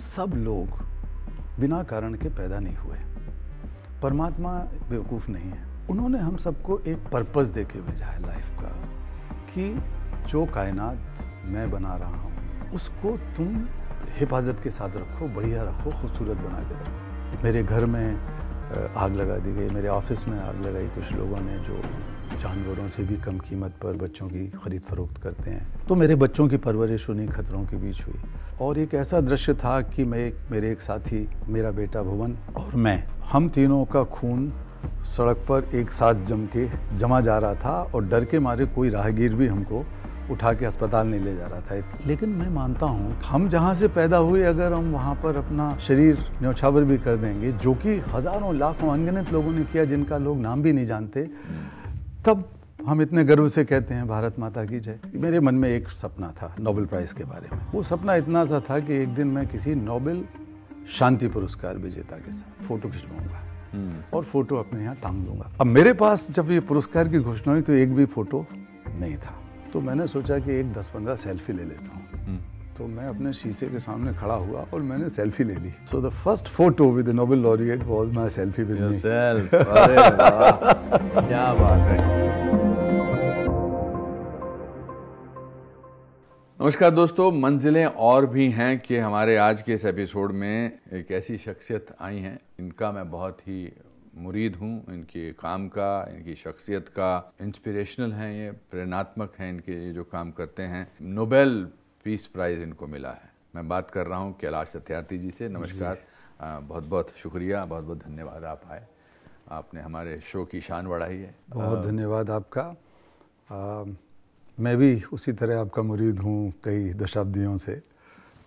सब लोग बिना कारण के पैदा नहीं हुए परमात्मा बेवकूफ़ नहीं है उन्होंने हम सबको एक पर्पज़ दे के भेजा है लाइफ का कि जो कायनात मैं बना रहा हूँ उसको तुम हिफाजत के साथ रखो बढ़िया रखो खूबसूरत बना के रखो मेरे घर में आग लगा दी गई मेरे ऑफिस में आग लगाई कुछ लोगों ने जो जानवरों से भी कम कीमत पर बच्चों की खरीद फरोख्त करते हैं तो मेरे बच्चों की परवरिश उन्हीं खतरों के बीच हुई और एक ऐसा दृश्य था कि मैं मेरे एक साथी मेरा बेटा भुवन और मैं हम तीनों का खून सड़क पर एक साथ जम के जमा जा रहा था और डर के मारे कोई राहगीर भी हमको उठा के अस्पताल नहीं ले जा रहा था लेकिन मैं मानता हूँ हम जहाँ से पैदा हुए अगर हम वहाँ पर अपना शरीर न्यौछावर भी कर देंगे जो कि हज़ारों लाखों अनगिनत लोगों ने किया जिनका लोग नाम भी नहीं जानते तब हम इतने गर्व से कहते हैं भारत माता की जय मेरे मन में एक सपना था नोबेल प्राइज़ के बारे में वो सपना इतना सा था कि एक दिन मैं किसी नोबेल शांति पुरस्कार विजेता के साथ फोटो खिंचवाऊंगा हम्म। और फोटो अपने यहाँ टांग दूंगा अब मेरे पास जब ये पुरस्कार की घोषणा हुई तो एक भी फोटो नहीं था तो मैंने सोचा कि एक दस पंद्रह सेल्फी ले लेता हूँ हम्म। तो मैं अपने शीशे के सामने खड़ा हुआ और मैंने सेल्फी ले ली so the first photo with Nobel laureate was my selfie with क्या बात है नमस्कार दोस्तों मंजिलें और भी हैं कि हमारे आज के इस एपिसोड में एक ऐसी शख्सियत आई हैं इनका मैं बहुत ही मुरीद हूँ इनके काम का इनकी शख्सियत का इंस्पिरेशनल हैं ये प्रेरणात्मक हैं इनके ये जो काम करते हैं नोबेल पीस प्राइज़ इनको मिला है मैं बात कर रहा हूँ कैलाश सत्यार्थी जी से नमस्कार बहुत बहुत शुक्रिया बहुत बहुत धन्यवाद आप आए आपने हमारे शो की शान बढ़ाई है बहुत धन्यवाद आपका मैं भी उसी तरह आपका मुरीद हूँ कई दशाब्दियों से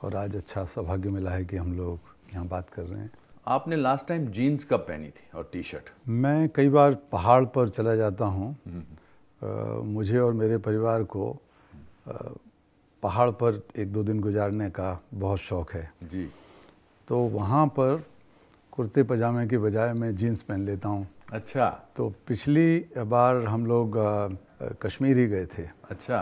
और आज अच्छा सौभाग्य मिला है कि हम लोग यहाँ बात कर रहे हैं आपने लास्ट टाइम जीन्स कब पहनी थी और टी शर्ट मैं कई बार पहाड़ पर चला जाता हूँ हम्म, हम्म। मुझे और मेरे परिवार को आ, पहाड़ पर एक दो दिन गुजारने का बहुत शौक़ है जी तो वहाँ पर कुर्ते पजामे के बजाय मैं जीन्स पहन लेता हूँ अच्छा तो पिछली बार हम लोग आ, कश्मीर ही गए थे अच्छा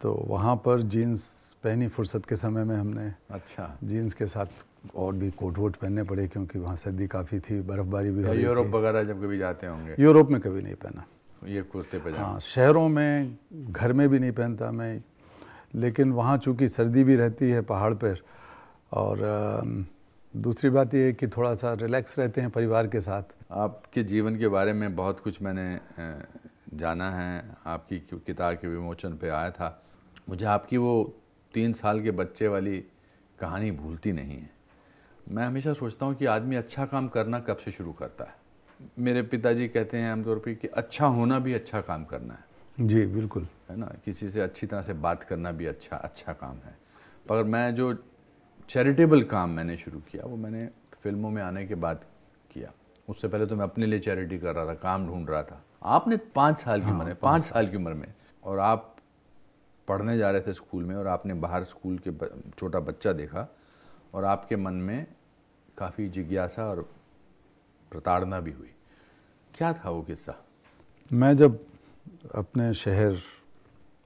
तो वहाँ पर जीन्स पहनी फुर्सत के समय में हमने अच्छा जीन्स के साथ और भी कोट वोट पहनने पड़े क्योंकि वहाँ सर्दी काफ़ी थी बर्फबारी भी यूरोप वगैरह जब कभी जाते होंगे यूरोप में कभी नहीं पहना ये कुर्ते पजामा हाँ शहरों में घर में भी नहीं पहनता मैं लेकिन वहाँ चूँकि सर्दी भी रहती है पहाड़ पर और दूसरी बात यह है कि थोड़ा सा रिलैक्स रहते हैं परिवार के साथ आपके जीवन के बारे में बहुत कुछ मैंने जाना है आपकी किताब के विमोचन पे आया था मुझे आपकी वो तीन साल के बच्चे वाली कहानी भूलती नहीं है मैं हमेशा सोचता हूँ कि आदमी अच्छा काम करना कब से शुरू करता है मेरे पिताजी कहते हैं आमतौर पर कि अच्छा होना भी अच्छा काम करना है जी बिल्कुल है ना किसी से अच्छी तरह से बात करना भी अच्छा अच्छा काम है पर मैं जो चैरिटेबल काम मैंने शुरू किया वो मैंने फिल्मों में आने के बाद किया उससे पहले तो मैं अपने लिए चैरिटी कर रहा था काम ढूंढ रहा था आपने पाँच साल की हाँ, उम्र में पाँच साल की उम्र में और आप पढ़ने जा रहे थे स्कूल में और आपने बाहर स्कूल के छोटा बच्चा देखा और आपके मन में काफ़ी जिज्ञासा और प्रताड़ना भी हुई क्या था वो किस्सा मैं जब अपने शहर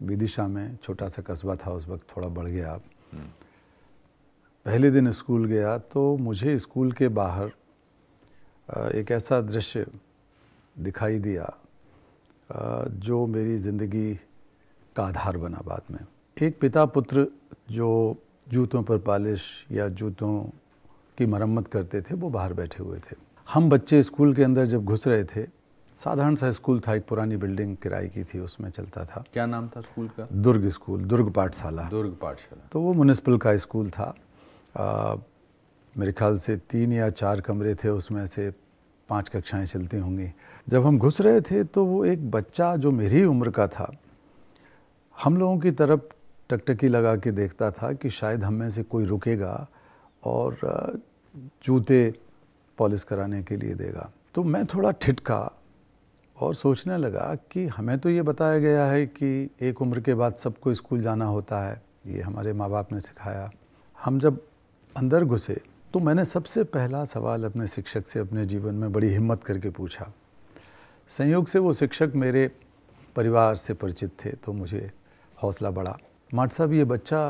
विदिशा में छोटा सा कस्बा था उस वक्त थोड़ा बढ़ गया आप हम्म। पहले दिन स्कूल गया तो मुझे स्कूल के बाहर एक ऐसा दृश्य दिखाई दिया जो मेरी ज़िंदगी का आधार बना बाद में एक पिता पुत्र जो जूतों पर पालिश या जूतों की मरम्मत करते थे वो बाहर बैठे हुए थे हम बच्चे स्कूल के अंदर जब घुस रहे थे साधारण सा स्कूल था एक पुरानी बिल्डिंग किराए की थी उसमें चलता था क्या नाम था स्कूल का दुर्ग स्कूल दुर्ग पाठशाला दुर्ग पाठशाला तो वो म्यूनसिपल का स्कूल था आ, मेरे ख्याल से तीन या चार कमरे थे उसमें से पांच कक्षाएं चलती होंगी जब हम घुस रहे थे तो वो एक बच्चा जो मेरी उम्र का था हम लोगों की तरफ टकटकी लगा के देखता था कि शायद हम में से कोई रुकेगा और जूते पॉलिश कराने के लिए देगा तो मैं थोड़ा ठिठका और सोचने लगा कि हमें तो ये बताया गया है कि एक उम्र के बाद सबको स्कूल जाना होता है ये हमारे माँ बाप ने सिखाया हम जब अंदर घुसे तो मैंने सबसे पहला सवाल अपने शिक्षक से अपने जीवन में बड़ी हिम्मत करके पूछा संयोग से वो शिक्षक मेरे परिवार से परिचित थे तो मुझे हौसला बढ़ा माट साहब ये बच्चा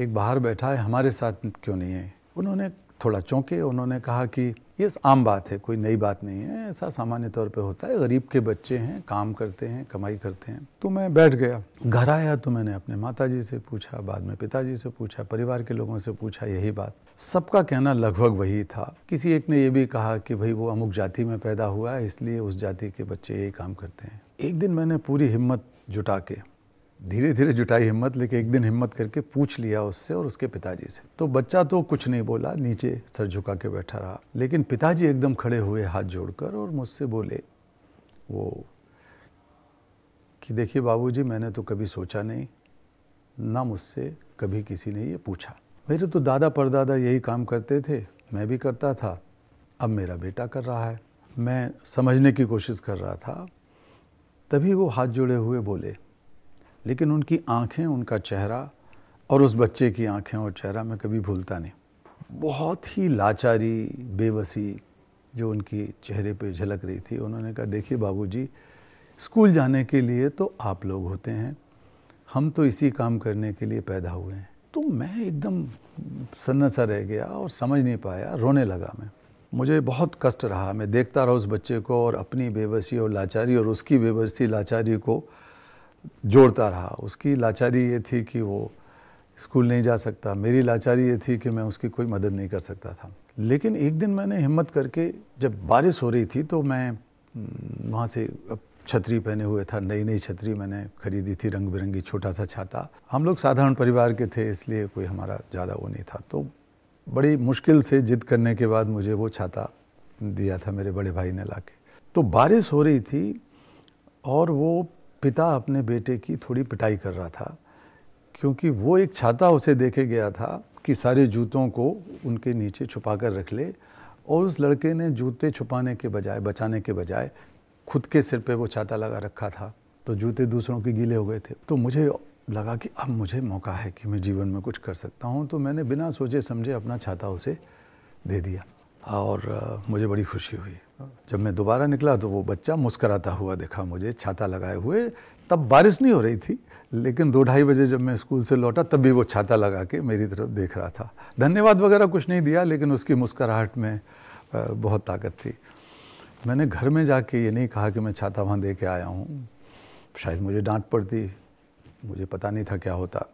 एक बाहर बैठा है हमारे साथ क्यों नहीं है उन्होंने थोड़ा चौंके उन्होंने कहा कि ये आम बात है कोई नई बात नहीं है ऐसा सामान्य तौर पे होता है गरीब के बच्चे हैं काम करते हैं कमाई करते हैं तो मैं बैठ गया घर आया तो मैंने अपने माताजी से पूछा बाद में पिताजी से पूछा परिवार के लोगों से पूछा यही बात सबका कहना लगभग वही था किसी एक ने यह भी कहा कि भाई वो अमुक जाति में पैदा हुआ है इसलिए उस जाति के बच्चे यही काम करते हैं एक दिन मैंने पूरी हिम्मत जुटा के धीरे धीरे जुटाई हिम्मत लेके एक दिन हिम्मत करके पूछ लिया उससे और उसके पिताजी से तो बच्चा तो कुछ नहीं बोला नीचे सर झुका के बैठा रहा लेकिन पिताजी एकदम खड़े हुए हाथ जोड़कर और मुझसे बोले वो कि देखिए बाबूजी मैंने तो कभी सोचा नहीं ना मुझसे कभी किसी ने ये पूछा मेरे तो दादा परदादा यही काम करते थे मैं भी करता था अब मेरा बेटा कर रहा है मैं समझने की कोशिश कर रहा था तभी वो हाथ जुड़े हुए बोले लेकिन उनकी आंखें उनका चेहरा और उस बच्चे की आंखें और चेहरा मैं कभी भूलता नहीं बहुत ही लाचारी बेबसी जो उनकी चेहरे पे झलक रही थी उन्होंने कहा देखिए बाबूजी स्कूल जाने के लिए तो आप लोग होते हैं हम तो इसी काम करने के लिए पैदा हुए हैं तो मैं एकदम सन्नासा रह गया और समझ नहीं पाया रोने लगा मैं मुझे बहुत कष्ट रहा मैं देखता रहा उस बच्चे को और अपनी बेबसी और लाचारी और उसकी बेबसी लाचारी को जोड़ता रहा उसकी लाचारी ये थी कि वो स्कूल नहीं जा सकता मेरी लाचारी ये थी कि मैं उसकी कोई मदद नहीं कर सकता था लेकिन एक दिन मैंने हिम्मत करके जब बारिश हो रही थी तो मैं हम्म, वहाँ से छतरी पहने हुए था नई नई छतरी मैंने खरीदी थी रंग बिरंगी छोटा सा छाता हम लोग साधारण परिवार के थे इसलिए कोई हमारा ज़्यादा वो नहीं था तो बड़ी मुश्किल से जिद करने के बाद मुझे वो छाता दिया था मेरे बड़े भाई ने ला के तो बारिश हो रही थी और वो पिता अपने बेटे की थोड़ी पिटाई कर रहा था क्योंकि वो एक छाता उसे देखे गया था कि सारे जूतों को उनके नीचे छुपा कर रख ले और उस लड़के ने जूते छुपाने के बजाय बचाने के बजाय खुद के सिर पे वो छाता लगा रखा था तो जूते दूसरों के गीले हो गए थे तो मुझे लगा कि अब मुझे मौका है कि मैं जीवन में कुछ कर सकता हूँ तो मैंने बिना सोचे समझे अपना छाता उसे दे दिया और मुझे बड़ी खुशी हुई जब मैं दोबारा निकला तो वो बच्चा मुस्कराता हुआ देखा मुझे छाता लगाए हुए तब बारिश नहीं हो रही थी लेकिन दो ढाई बजे जब मैं स्कूल से लौटा तब भी वो छाता लगा के मेरी तरफ देख रहा था धन्यवाद वगैरह कुछ नहीं दिया लेकिन उसकी मुस्कराहट में बहुत ताकत थी मैंने घर में जाके ये नहीं कहा कि मैं छाता वहाँ दे के आया हूँ शायद मुझे डांट पड़ती मुझे पता नहीं था क्या होता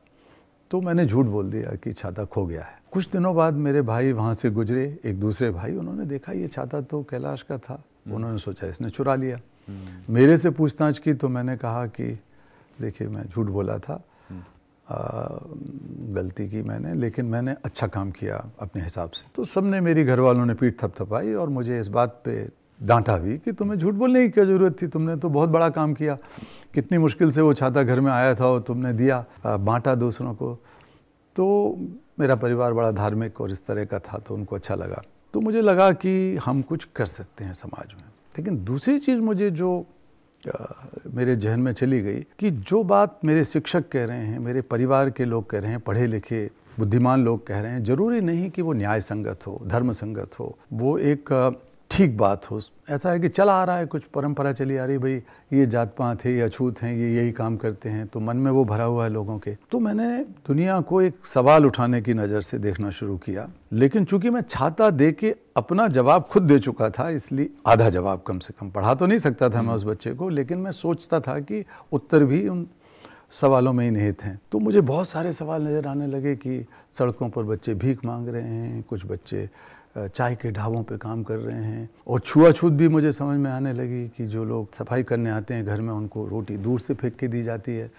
तो मैंने झूठ बोल दिया कि छाता खो गया है कुछ दिनों बाद मेरे भाई वहाँ से गुजरे एक दूसरे भाई उन्होंने देखा ये छाता तो कैलाश का था हम्म। उन्होंने सोचा इसने चुरा लिया हम्म। मेरे से पूछताछ की तो मैंने कहा कि देखिए मैं झूठ बोला था हम्म। आ, गलती की मैंने लेकिन मैंने अच्छा काम किया अपने हिसाब से तो सबने मेरी घर वालों ने पीठ थपथपाई और मुझे इस बात पे डांटा भी कि तुम्हें झूठ बोलने की क्या ज़रूरत थी तुमने तो बहुत बड़ा काम किया कितनी मुश्किल से वो छाता घर में आया था और तुमने दिया बांटा दूसरों को तो मेरा परिवार बड़ा धार्मिक और इस तरह का था तो उनको अच्छा लगा तो मुझे लगा कि हम कुछ कर सकते हैं समाज में लेकिन दूसरी चीज़ मुझे जो आ, मेरे जहन में चली गई कि जो बात मेरे शिक्षक कह रहे हैं मेरे परिवार के लोग कह रहे हैं पढ़े लिखे बुद्धिमान लोग कह रहे हैं ज़रूरी नहीं कि वो न्याय संगत हो धर्म संगत हो वो एक ठीक बात हो ऐसा है कि चला आ रहा है कुछ परंपरा चली आ रही भाई ये जात पात है ये अछूत हैं ये यही काम करते हैं तो मन में वो भरा हुआ है लोगों के तो मैंने दुनिया को एक सवाल उठाने की नज़र से देखना शुरू किया लेकिन चूंकि मैं छाता दे के अपना जवाब खुद दे चुका था इसलिए आधा जवाब कम से कम पढ़ा तो नहीं सकता था मैं हम्म। उस बच्चे को लेकिन मैं सोचता था कि उत्तर भी उन सवालों में ही निहित हैं तो मुझे बहुत सारे सवाल नज़र आने लगे कि सड़कों पर बच्चे भीख मांग रहे हैं कुछ बच्चे चाय के ढाबों पे काम कर रहे हैं और छुआछूत भी मुझे समझ में आने लगी कि जो लोग सफाई करने आते हैं घर में उनको रोटी दूर से फेंक के दी जाती है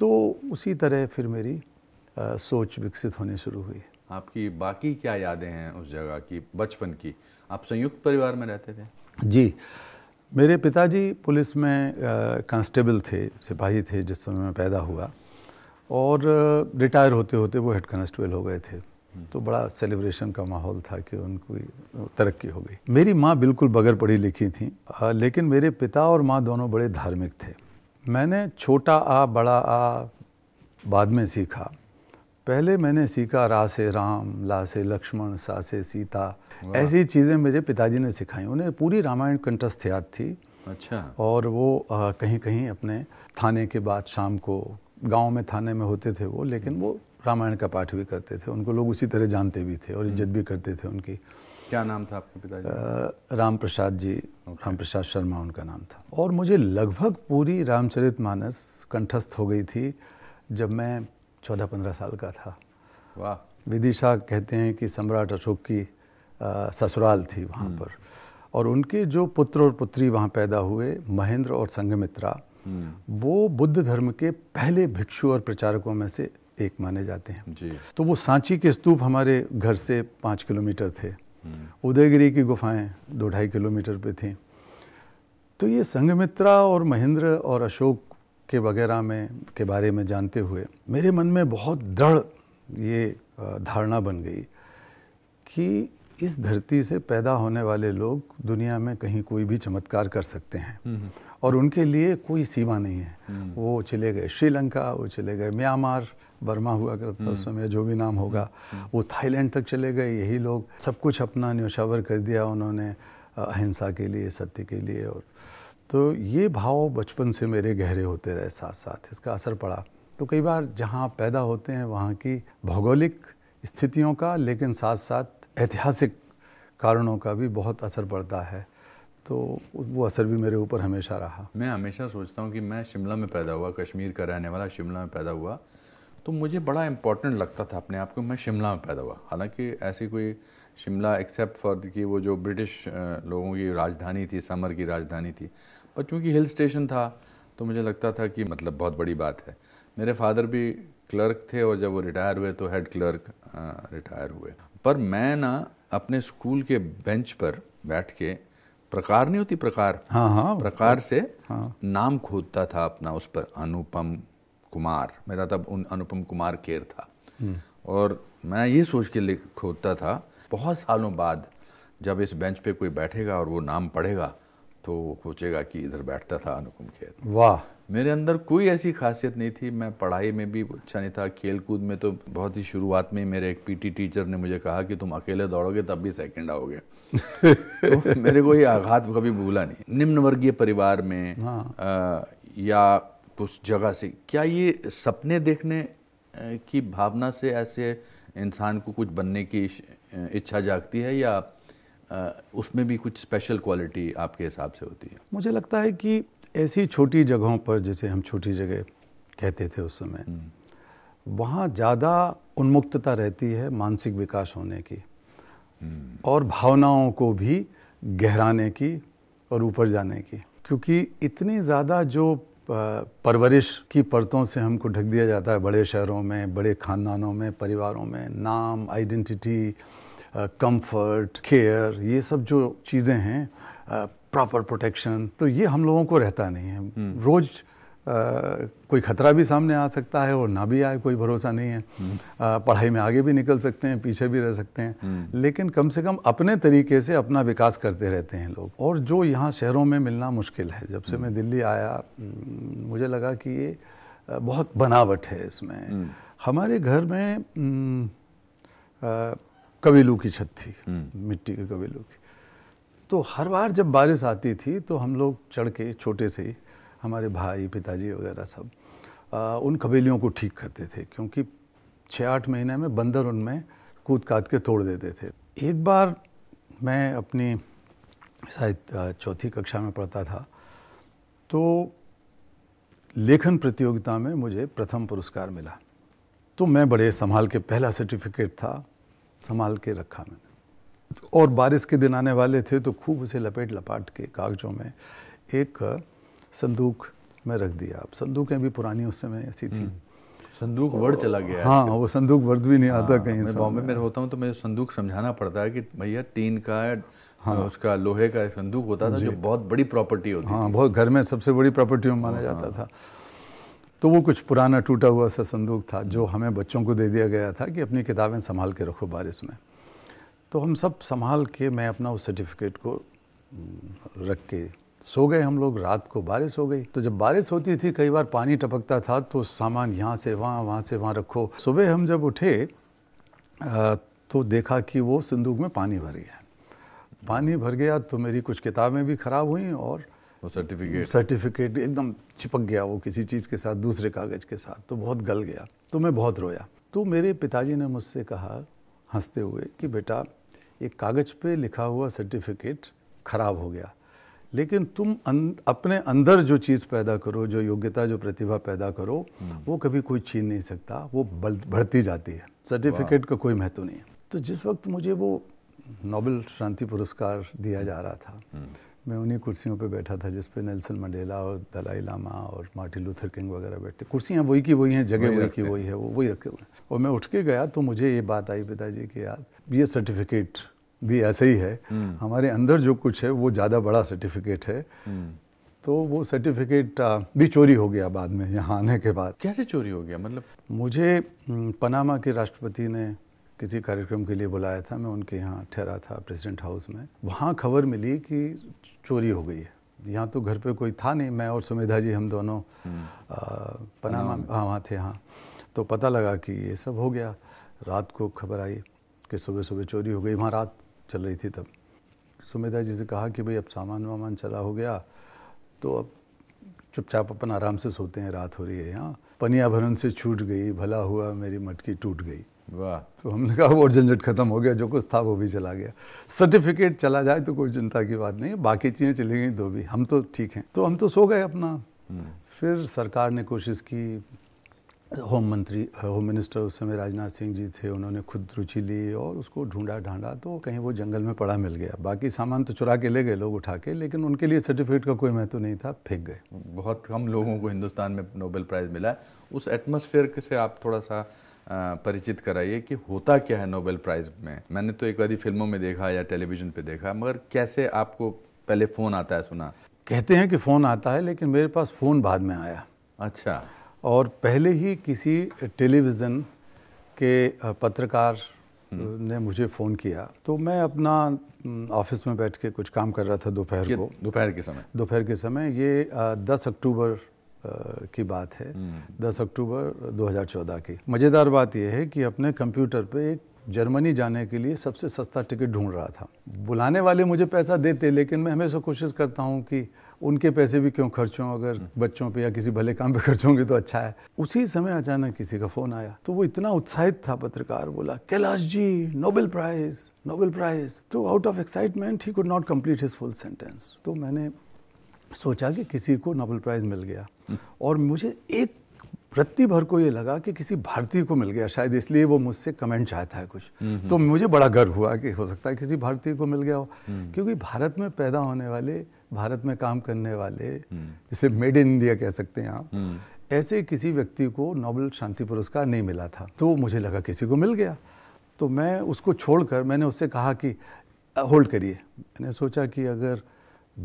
तो उसी तरह फिर मेरी आ, सोच विकसित होने शुरू हुई आपकी बाकी क्या यादें हैं उस जगह की बचपन की आप संयुक्त परिवार में रहते थे जी मेरे पिताजी पुलिस में कांस्टेबल थे सिपाही थे जिस समय मैं पैदा हुआ और रिटायर होते होते वो हेड कांस्टेबल हो गए थे तो बड़ा सेलिब्रेशन का माहौल था कि उनकी तरक्की हो गई मेरी माँ बिल्कुल बगैर पढ़ी लिखी थी लेकिन मेरे पिता और माँ दोनों बड़े धार्मिक थे मैंने छोटा आ बड़ा आ बाद में सीखा पहले मैंने सीखा रा से राम ला से लक्ष्मण सा से सीता ऐसी चीज़ें मेरे पिताजी ने सिखाई उन्हें पूरी रामायण कंठस्थ याद थी अच्छा और वो आ, कहीं कहीं अपने थाने के बाद शाम को गांव में थाने में होते थे वो लेकिन हम्म। वो रामायण का पाठ भी करते थे उनको लोग उसी तरह जानते भी थे और हम्म। इज्जत भी करते थे उनकी क्या नाम था आपके पिताजी राम प्रसाद जी okay. राम प्रसाद शर्मा उनका नाम था और मुझे लगभग पूरी रामचरित मानस कंठस्थ हो गई थी जब मैं चौदह पंद्रह साल का था वाह विदिशा कहते हैं कि सम्राट अशोक की आ, ससुराल थी वहाँ हम्म। पर और उनके जो पुत्र और पुत्री वहाँ पैदा हुए महेंद्र और संगमित्रा हम्म। वो बुद्ध धर्म के पहले भिक्षु और प्रचारकों में से एक माने जाते हैं जी। तो वो सांची के स्तूप हमारे घर से पाँच किलोमीटर थे हम्म। उदयगिरी की गुफाएं दो ढाई किलोमीटर पे थीं तो ये संगमित्रा और महेंद्र और अशोक के वगैरह में के बारे में जानते हुए मेरे मन में बहुत दृढ़ ये धारणा बन गई कि इस धरती से पैदा होने वाले लोग दुनिया में कहीं कोई भी चमत्कार कर सकते हैं हम्म, हम्म। और उनके लिए कोई सीमा नहीं है नहीं। वो चले गए श्रीलंका वो चले गए म्यांमार बर्मा हुआ करता था उस हम्म। समय जो भी नाम होगा हम्म। वो थाईलैंड तक चले गए यही लोग सब कुछ अपना न्योछावर कर दिया उन्होंने अहिंसा के लिए सत्य के लिए और तो ये भाव बचपन से मेरे गहरे होते रहे साथ साथ इसका असर पड़ा तो कई बार जहाँ पैदा होते हैं वहाँ की भौगोलिक स्थितियों का लेकिन साथ साथ ऐतिहासिक कारणों का भी बहुत असर पड़ता है तो वो असर भी मेरे ऊपर हमेशा रहा मैं हमेशा सोचता हूँ कि मैं शिमला में पैदा हुआ कश्मीर का रहने वाला शिमला में पैदा हुआ तो मुझे बड़ा इम्पोर्टेंट लगता था अपने आप को मैं शिमला में पैदा हुआ हालांकि ऐसी कोई शिमला एक्सेप्ट फॉर कि वो जो ब्रिटिश लोगों की राजधानी थी समर की राजधानी थी पर चूँकि हिल स्टेशन था तो मुझे लगता था कि मतलब बहुत बड़ी बात है मेरे फादर भी क्लर्क थे और जब वो रिटायर हुए तो हेड क्लर्क रिटायर हुए पर मैं ना अपने स्कूल के बेंच पर बैठ के प्रकार नहीं होती प्रकार हाँ हाँ प्रकार से हाँ। नाम खोदता था अपना उस पर अनुपम कुमार मेरा तब उन अनुपम कुमार केर था हम्म। और मैं ये सोच के लिख खोदता था बहुत सालों बाद जब इस बेंच पे कोई बैठेगा और वो नाम पढ़ेगा तो वो सोचेगा कि इधर बैठता था अनुपम खेर वाह मेरे अंदर कोई ऐसी खासियत नहीं थी मैं पढ़ाई में भी अच्छा नहीं था खेल कूद में तो बहुत ही शुरुआत में मेरे एक पीटी टीचर ने मुझे कहा कि तुम अकेले दौड़ोगे तब भी सेकेंड आओगे तो मेरे को ये आघात कभी भूला नहीं निम्न वर्गीय परिवार में हाँ। आ, या उस जगह से क्या ये सपने देखने की भावना से ऐसे इंसान को कुछ बनने की इच्छा जागती है या उसमें भी कुछ स्पेशल क्वालिटी आपके हिसाब से होती है मुझे लगता है कि ऐसी छोटी जगहों पर जैसे हम छोटी जगह कहते थे उस समय हम्म। वहाँ ज़्यादा उन्मुक्तता रहती है मानसिक विकास होने की हम्म। और भावनाओं को भी गहराने की और ऊपर जाने की क्योंकि इतनी ज़्यादा जो परवरिश की परतों से हमको ढक दिया जाता है बड़े शहरों में बड़े ख़ानदानों में परिवारों में नाम आइडेंटिटी कंफर्ट केयर ये सब जो चीज़ें हैं प्रॉपर प्रोटेक्शन तो ये हम लोगों को रहता नहीं है हम्म। रोज़ कोई ख़तरा भी सामने आ सकता है और ना भी आए कोई भरोसा नहीं है आ, हम्म। पढ़ाई में आगे भी निकल सकते हैं पीछे भी रह सकते हैं हम्म। लेकिन कम से कम अपने तरीके से अपना विकास करते रहते हैं लोग और जो यहाँ शहरों में मिलना मुश्किल है जब से हम्म। मैं दिल्ली आया मुझे लगा कि ये बहुत बनावट है इसमें हमारे घर में कबीलू की छत थी मिट्टी के कबीलू की तो हर बार जब बारिश आती थी तो हम लोग चढ़ के छोटे से ही हमारे भाई पिताजी वगैरह सब आ, उन कबीलियों को ठीक करते थे क्योंकि छः आठ महीने में बंदर उनमें कूद काद के तोड़ देते थे एक बार मैं अपनी शायद चौथी कक्षा में पढ़ता था तो लेखन प्रतियोगिता में मुझे प्रथम पुरस्कार मिला तो मैं बड़े संभाल के पहला सर्टिफिकेट था संभाल के रखा मैंने और बारिश के दिन आने वाले थे तो खूब उसे लपेट लपाट के कागजों में एक संदूक में रख दिया आप संदूकें भी पुरानी उस समय ऐसी थी हम्म। संदूक वर्ड चला गया हाँ वो संदूक वर्ड भी नहीं हाँ, आता कहीं बॉम्बे में होता हूँ तो मुझे संदूक समझाना पड़ता है कि भैया टीन का हाँ, उसका लोहे का संदूक होता था जो बहुत बड़ी प्रॉपर्टी होती हाँ, बहुत घर में सबसे बड़ी प्रॉपर्टी में माना हाँ। जाता था तो वो कुछ पुराना टूटा हुआ सा संदूक था जो हमें बच्चों को दे दिया गया था कि अपनी किताबें संभाल के रखो बारिश में तो हम सब संभाल के मैं अपना उस सर्टिफिकेट को हम्म, रख के सो गए हम लोग रात को बारिश हो गई तो जब बारिश होती थी कई बार पानी टपकता था तो सामान यहाँ से वहाँ वहाँ से वहाँ रखो सुबह हम जब उठे तो देखा कि वो संदूक में पानी भर गया पानी भर गया तो मेरी कुछ किताबें भी ख़राब हुई और वो सर्टिफिकेट सर्टिफिकेट एकदम चिपक गया वो किसी चीज़ के साथ दूसरे कागज़ के साथ तो बहुत गल गया तो मैं बहुत रोया तो मेरे पिताजी ने मुझसे कहा हंसते हुए कि बेटा एक कागज़ पे लिखा हुआ सर्टिफिकेट ख़राब हो गया लेकिन तुम अन, अं, अपने अंदर जो चीज़ पैदा करो जो योग्यता जो प्रतिभा पैदा करो हम्म। वो कभी कोई छीन नहीं सकता वो बढ़ती जाती है सर्टिफिकेट का कोई महत्व नहीं है तो जिस वक्त मुझे वो नोबल शांति पुरस्कार दिया जा रहा था हम्म। मैं उन्हीं कुर्सियों पे बैठा था जिसपे नेल्सन मंडेला और दलाई लामा और मार्टिन लूथर किंग वगैरह बैठते कुर्सियाँ वही की वही हैं जगह वही, वही की वही है वो वही रखे हुए हैं और मैं उठ के गया तो मुझे ये बात आई पिताजी की यार ये सर्टिफिकेट भी ऐसे ही है हम्म। हमारे अंदर जो कुछ है वो ज़्यादा बड़ा सर्टिफिकेट है हम्म। तो वो सर्टिफिकेट भी चोरी हो गया बाद में यहाँ आने के बाद कैसे चोरी हो गया मतलब मुझे हम्म, पनामा के राष्ट्रपति ने किसी कार्यक्रम के लिए बुलाया था मैं उनके यहाँ ठहरा था प्रेसिडेंट हाउस में वहाँ खबर मिली कि चोरी हो गई है यहाँ तो घर पे कोई था नहीं मैं और सुमेधा जी हम दोनों आ, पनामा हाँ, वहाँ थे हाँ तो पता लगा कि ये सब हो गया रात को खबर आई कि सुबह सुबह चोरी हो गई वहाँ रात चल रही थी तब सुमेधा जी से कहा कि भाई अब सामान वामान चला हो गया तो अब चुपचाप अपन आराम से सोते हैं रात हो रही है यहाँ पनिया भरन से छूट गई भला हुआ मेरी मटकी टूट गई वाह तो हमने कहा वो झंझट खत्म हो गया जो कुछ था वो भी चला गया सर्टिफिकेट चला जाए तो कोई चिंता की बात नहीं बाकी चीज़ें चली गई तो भी हम तो ठीक हैं तो हम तो सो गए अपना हम्म। फिर सरकार ने कोशिश की होम मंत्री होम मिनिस्टर उस समय राजनाथ सिंह जी थे उन्होंने खुद रुचि ली और उसको ढूंढा ढांडा तो कहीं वो जंगल में पड़ा मिल गया बाकी सामान तो चुरा के ले गए लोग उठा के लेकिन उनके लिए सर्टिफिकेट का कोई महत्व नहीं था फेंक गए बहुत कम लोगों को हिंदुस्तान में नोबेल प्राइज़ मिला है उस एटमोसफेयर से आप थोड़ा सा परिचित कराइए कि होता क्या है नोबेल प्राइज़ में मैंने तो एक बारी फिल्मों में देखा या टेलीविज़न पर देखा मगर कैसे आपको पहले फ़ोन आता है सुना कहते हैं कि फ़ोन आता है लेकिन मेरे पास फ़ोन बाद में आया अच्छा और पहले ही किसी टेलीविज़न के पत्रकार हम्म। ने मुझे फ़ोन किया तो मैं अपना ऑफिस में बैठ के कुछ काम कर रहा था दोपहर को दोपहर के समय दोपहर के समय ये दस अक्टूबर की बात है 10 हम्म। अक्टूबर 2014 की मज़ेदार बात यह है कि अपने कंप्यूटर पे एक जर्मनी जाने के लिए सबसे सस्ता टिकट ढूंढ रहा था बुलाने वाले मुझे पैसा देते लेकिन मैं हमेशा कोशिश करता हूँ कि उनके पैसे भी क्यों खर्च हों अगर हम्म। बच्चों पे या किसी भले काम पे खर्च होंगे तो अच्छा है उसी समय अचानक किसी का फ़ोन आया तो वो इतना उत्साहित था पत्रकार बोला Kailash ji Nobel prize Nobel prize तो आउट ऑफ एक्साइटमेंट ही could not complete his full sentence तो मैंने सोचा कि किसी को नोबेल प्राइज़ मिल गया हम्म। और मुझे एक रत्ती भर को ये लगा कि किसी भारतीय को मिल गया शायद इसलिए वो मुझसे कमेंट चाहता है कुछ हम्म। तो मुझे बड़ा गर्व हुआ कि हो सकता है किसी भारतीय को मिल गया हो क्योंकि भारत में पैदा होने वाले भारत में काम करने वाले हम्म। जिसे मेड इन इंडिया कह सकते हैं आप हम्म। ऐसे किसी व्यक्ति को नोबल शांति पुरस्कार नहीं मिला था तो मुझे लगा किसी को मिल गया तो मैं उसको छोड़कर मैंने उससे कहा कि होल्ड करिए मैंने सोचा कि अगर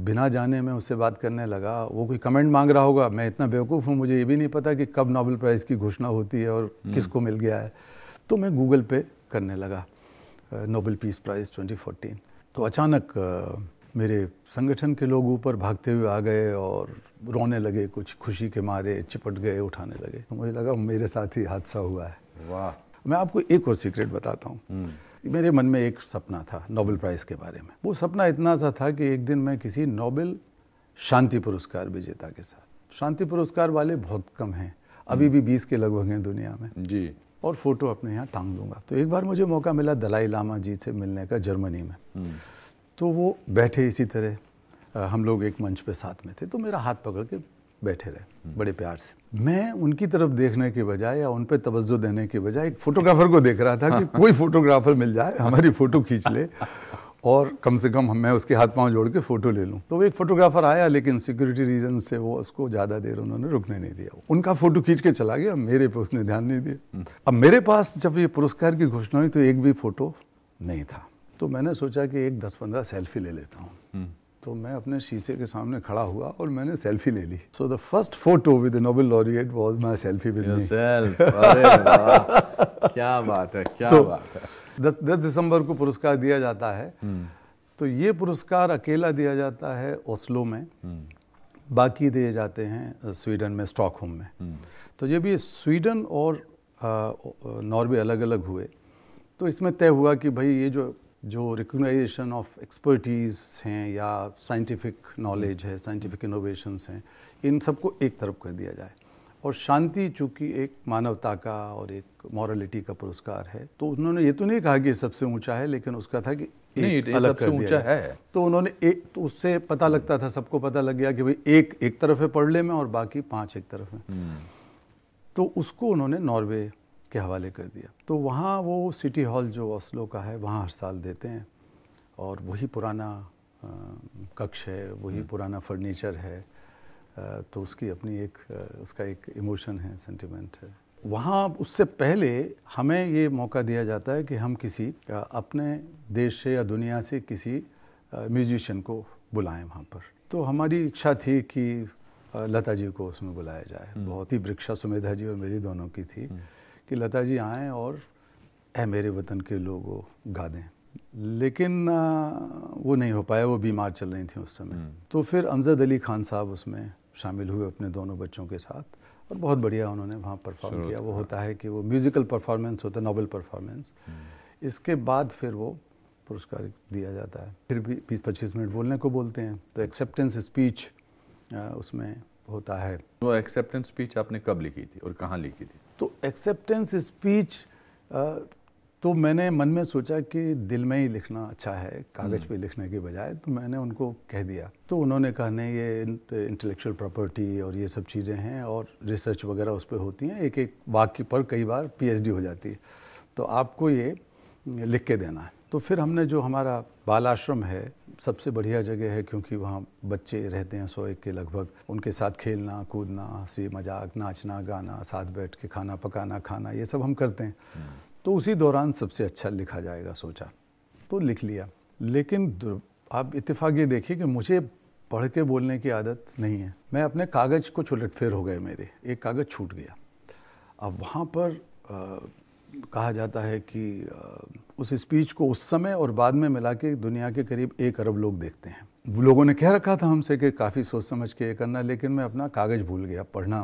बिना जाने मैं उससे बात करने लगा वो कोई कमेंट मांग रहा होगा मैं इतना बेवकूफ़ हूँ मुझे ये भी नहीं पता कि कब नोबल प्राइज़ की घोषणा होती है और हम्म। किसको मिल गया है तो मैं गूगल पे करने लगा नोबल पीस प्राइज़ 2014 तो अचानक मेरे संगठन के लोग ऊपर भागते हुए आ गए और रोने लगे कुछ खुशी के मारे चिपट गए उठाने लगे तो मुझे लगा मेरे साथ ही हादसा हुआ है वाह मैं आपको एक और सीक्रेट बताता हूँ हम्म। मेरे मन में एक सपना था नोबेल प्राइज़ के बारे में वो सपना इतना सा था कि एक दिन मैं किसी नोबेल शांति पुरस्कार विजेता के साथ शांति पुरस्कार वाले बहुत कम हैं अभी हम्म। भी बीस के लगभग हैं दुनिया में जी और फोटो अपने यहाँ टांग दूंगा तो एक बार मुझे मौका मिला दलाई लामा जी से मिलने का जर्मनी में हम्म। तो वो बैठे इसी तरह हम लोग एक मंच पे साथ में थे तो मेरा हाथ पकड़ के बैठे रहे हम्म। बड़े प्यार से मैं उनकी तरफ देखने के बजाय या उन पर तवज्जो देने के बजाय एक फोटोग्राफर को देख रहा था कि कोई फोटोग्राफर मिल जाए हमारी फ़ोटो खींच ले और कम से कम मैं उसके हाथ पांव जोड़ के फ़ोटो ले लूं तो वो एक फ़ोटोग्राफ़र आया लेकिन सिक्योरिटी रीजन से वो उसको ज़्यादा देर उन्होंने रुकने नहीं दिया उनका फ़ोटो खींच के चला गया मेरे पे उसने ध्यान नहीं दिया हम्म। अब मेरे पास जब ये पुरस्कार की घोषणा हुई तो एक भी फ़ोटो नहीं था तो मैंने सोचा कि एक दस पंद्रह सेल्फी ले लेता हूँ हम्म। तो मैं अपने शीशे के सामने खड़ा हुआ और मैंने सेल्फी ले ली so the first photo with Nobel laureate was my selfie with me क्या बात है क्या तो, बात है दस दस दिसंबर को पुरस्कार दिया जाता है हम्म। तो ये पुरस्कार अकेला दिया जाता है ओस्लो में हम्म। बाकी दिए जाते हैं स्वीडन में स्टॉकहोम में तो तो ये भी स्वीडन और नॉर्वे अलग अलग हुए तो इसमें तय हुआ कि भाई ये जो जो रिकोगनाइजेशन ऑफ एक्सपर्टीज़ हैं या साइंटिफिक नॉलेज है साइंटिफिक इनोवेशंस हैं इन सबको एक तरफ कर दिया जाए और शांति चूँकि एक मानवता का और एक मॉरलिटी का पुरस्कार है तो उन्होंने ये तो नहीं कहा कि सबसे ऊंचा है लेकिन उसका था कि एक नहीं, अलग सबसे ऊंचा है।, है तो उन्होंने एक तो उससे पता हम्म। लगता था सबको पता लग गया कि भाई एक एक तरफ है पढ़ले में और बाकी पांच एक तरफ है हम्म। तो उसको उन्होंने नॉर्वे के हवाले कर दिया तो वहाँ वो सिटी हॉल जो ऑस्लो का है वहाँ हर साल देते हैं और वही पुराना आ, कक्ष है वही हम्म। पुराना फर्नीचर है आ, तो उसकी अपनी एक उसका एक इमोशन है सेंटिमेंट है वहाँ उससे पहले हमें ये मौका दिया जाता है कि हम किसी अपने देश से या दुनिया से किसी म्यूजिशियन को बुलाएं वहाँ पर तो हमारी इच्छा थी कि लता जी को उसमें बुलाया जाए हम्म। बहुत ही वृक्षा सुमेधा जी और मेरी दोनों की थी हम्म। कि लता जी आएँ और ए मेरे वतन के लोग गा दें लेकिन वो नहीं हो पाया वो बीमार चल रही थी उस समय हम्म। तो फिर अमजद अली खान साहब उसमें शामिल हुए अपने दोनों बच्चों के साथ और बहुत बढ़िया उन्होंने वहाँ परफॉर्म किया वो होता है कि वो म्यूज़िकल परफॉर्मेंस होता है नॉवल परफॉर्मेंस हम्म। इसके बाद फिर वो पुरस्कार दिया जाता है फिर भी बीस पच्चीस मिनट बोलने को बोलते हैं तो एक्सेप्टेंस स्पीच उसमें होता है वो एक्सेप्टेंस स्पीच आपने कब लिखी थी और कहाँ लिखी थी तो एक्सेप्टेंस स्पीच तो मैंने मन में सोचा कि दिल में ही लिखना अच्छा है कागज़ हम्म। पे लिखने के बजाय तो मैंने उनको कह दिया तो उन्होंने कहा नहीं ये इंटेलेक्चुअल प्रॉपर्टी और ये सब चीज़ें हैं और रिसर्च वगैरह उस पर होती हैं एक एक वाक्य पर कई बार पीएचडी हो जाती है तो आपको ये लिख के देना है तो फिर हमने जो हमारा बाल आश्रम है सबसे बढ़िया जगह है क्योंकि वहाँ बच्चे रहते हैं सौ एक के लगभग उनके साथ खेलना कूदना हंसी मजाक नाचना गाना साथ बैठ के खाना पकाना खाना ये सब हम करते हैं हम्म। तो उसी दौरान सबसे अच्छा लिखा जाएगा सोचा तो लिख लिया लेकिन आप इतफाक़ ये देखिए कि मुझे पढ़ के बोलने की आदत नहीं है मैं अपने कागज़ को उलटफेर हो गए मेरे एक कागज़ छूट गया अब वहाँ पर कहा जाता है कि उस स्पीच को उस समय और बाद में मिला के दुनिया के करीब एक अरब लोग देखते हैं लोगों ने कह रखा था हमसे कि काफ़ी सोच समझ के ये करना लेकिन मैं अपना कागज़ भूल गया पढ़ना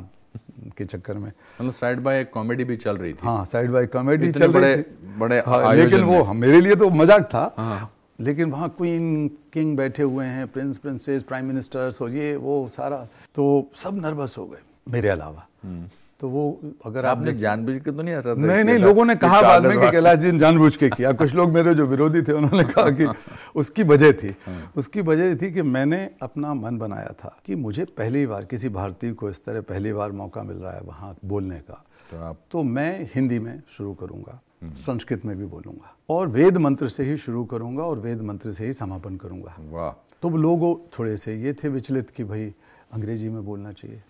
के चक्कर में मतलब साइड बाय कॉमेडी भी चल रही थी हाँ साइड बाय कॉमेडी चल बड़े बड़े हाँ, लेकिन वो हाँ, मेरे लिए तो मजाक था हाँ। लेकिन वहाँ क्वीन किंग बैठे हुए हैं प्रिंस प्रिंसेस प्राइम मिनिस्टर्स और ये वो सारा तो सब नर्वस हो गए मेरे अलावा हम्म। तो वो अगर आपने आप जानबूझ के तो नहीं ऐसा नहीं नहीं लोगों ने कहा बाद में कि कैलाश जी ने जानबूझ के किया कुछ लोग मेरे जो विरोधी थे उन्होंने कहा कि हाँ। उसकी वजह थी हाँ। उसकी वजह थी कि मैंने अपना मन बनाया था कि मुझे पहली बार किसी भारतीय को इस तरह पहली बार मौका मिल रहा है वहाँ बोलने का तो, आप... तो मैं हिंदी में शुरू करूँगा हम्म। संस्कृत में भी बोलूंगा और वेद मंत्र से ही शुरू करूंगा और वेद मंत्र से ही समापन करूंगा वाह तो लोगों थोड़े से ये थे विचलित कि भाई अंग्रेजी में बोलना चाहिए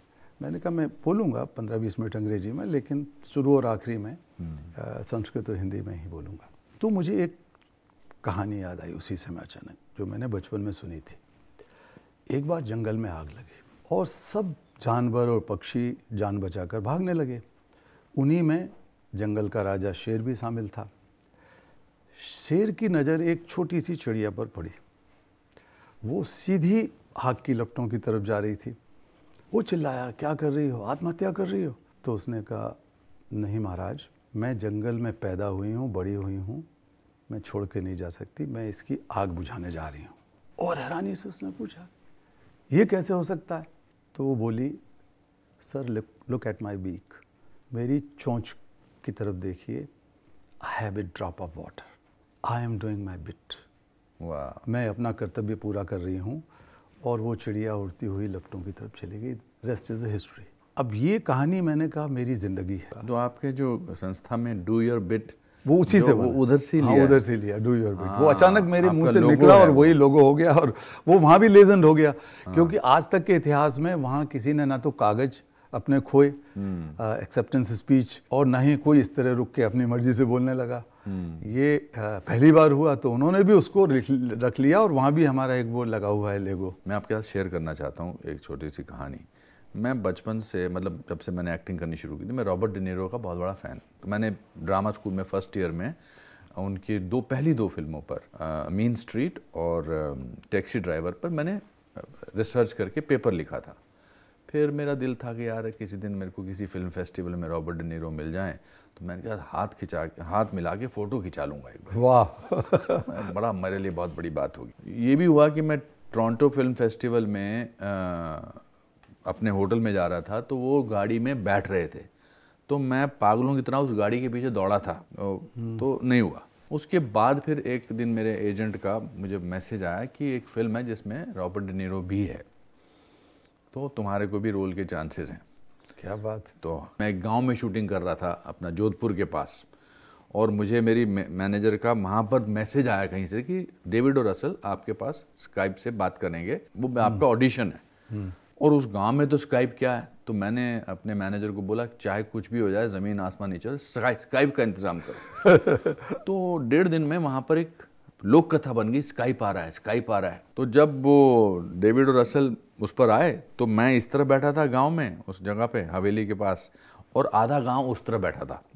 मैंने कहा मैं बोलूँगा पंद्रह बीस मिनट अंग्रेजी में लेकिन शुरू और आखिरी में हम्म। संस्कृत और हिंदी में ही बोलूँगा तो मुझे एक कहानी याद आई उसी समय अचानक जो मैंने बचपन में सुनी थी एक बार जंगल में आग लगी और सब जानवर और पक्षी जान बचाकर भागने लगे उन्हीं में जंगल का राजा शेर भी शामिल था शेर की नज़र एक छोटी सी चिड़िया पर पड़ी वो सीधी हाक की लपटों की तरफ जा रही थी वो चिल्लाया क्या कर रही हो आत्महत्या कर रही हो तो उसने कहा नहीं महाराज मैं जंगल में पैदा हुई हूँ बड़ी हुई हूँ मैं छोड़ के नहीं जा सकती मैं इसकी आग बुझाने जा रही हूँ और हैरानी से उसने पूछा ये कैसे हो सकता है तो वो बोली sir look at my beak मेरी चोंच की तरफ देखिए I have a drop of water I am doing my bit मैं अपना कर्तव्य पूरा कर रही हूँ और वो चिड़िया उड़ती हुई लपटों की तरफ चली गई रेस्ट इज़ हिस्ट्री अब ये कहानी मैंने कहा मेरी ज़िंदगी है तो आपके जो संस्था में डू योर बिट वो उसी से वो उधर से हाँ, लिया उधर से लिया डू योर बिट वो हाँ, अचानक मेरे मुंह से निकला और वही लोगो हो गया और वो वहाँ भी लेजेंड हो गया हाँ। क्योंकि आज तक के इतिहास में वहाँ किसी ने ना तो कागज़ अपने खोए एक्सेप्टेंस हम्म। स्पीच और ना ही कोई इस तरह रुक के अपनी मर्जी से बोलने लगा हम्म। ये पहली बार हुआ तो उन्होंने भी उसको रख लिया और वहाँ भी हमारा एक बोर्ड लगा हुआ है लेगो मैं आपके साथ शेयर करना चाहता हूँ एक छोटी सी कहानी मैं बचपन से मतलब जब से मैंने एक्टिंग करनी शुरू की थी मैं रॉबर्ट डिनेरो का बहुत बड़ा फ़ैन तो मैंने ड्रामा स्कूल में फर्स्ट ईयर में उनकी दो पहली दो फिल्मों पर मीन स्ट्रीट और टैक्सी ड्राइवर पर मैंने रिसर्च करके पेपर लिखा था फिर मेरा दिल था कि यार किसी दिन मेरे को किसी फिल्म फेस्टिवल में रॉबर्ट डिनेरो मिल जाएँ तो मैंने कहा हाथ खिंचा हाथ मिला के फ़ोटो खिंचा लूँगा एक बार वाह बड़ा मेरे लिए बहुत बड़ी बात होगी ये भी हुआ कि मैं टोरंटो फिल्म फेस्टिवल में आ, अपने होटल में जा रहा था तो वो गाड़ी में बैठ रहे थे तो मैं पागलों की तरह उस गाड़ी के पीछे दौड़ा था हम्म। तो नहीं हुआ उसके बाद फिर एक दिन मेरे एजेंट का मुझे मैसेज आया कि एक फ़िल्म है जिसमें रॉबर्ट डनीरो भी है तो तुम्हारे को भी रोल के चांसेस हैं क्या बात तो मैं एक गांव में शूटिंग कर रहा था अपना जोधपुर के पास और मुझे मेरी मैनेजर का वहाँ पर मैसेज आया कहीं से कि डेविड और असल आपके पास स्काइप से बात करेंगे वो आपका ऑडिशन है और उस गांव में तो स्काइप क्या है तो मैंने अपने मैनेजर को बोला चाहे कुछ भी हो जाए ज़मीन आसमान नीचे स्काइप का इंतज़ाम करो तो डेढ़ दिन में वहाँ पर एक लोक कथा बन गई स्काई पा रहा है स्काई पा रहा है तो जब वो डेविड और असल उस पर आए तो मैं इस तरह बैठा था गांव में उस जगह पे हवेली के पास और आधा गांव उस तरह बैठा था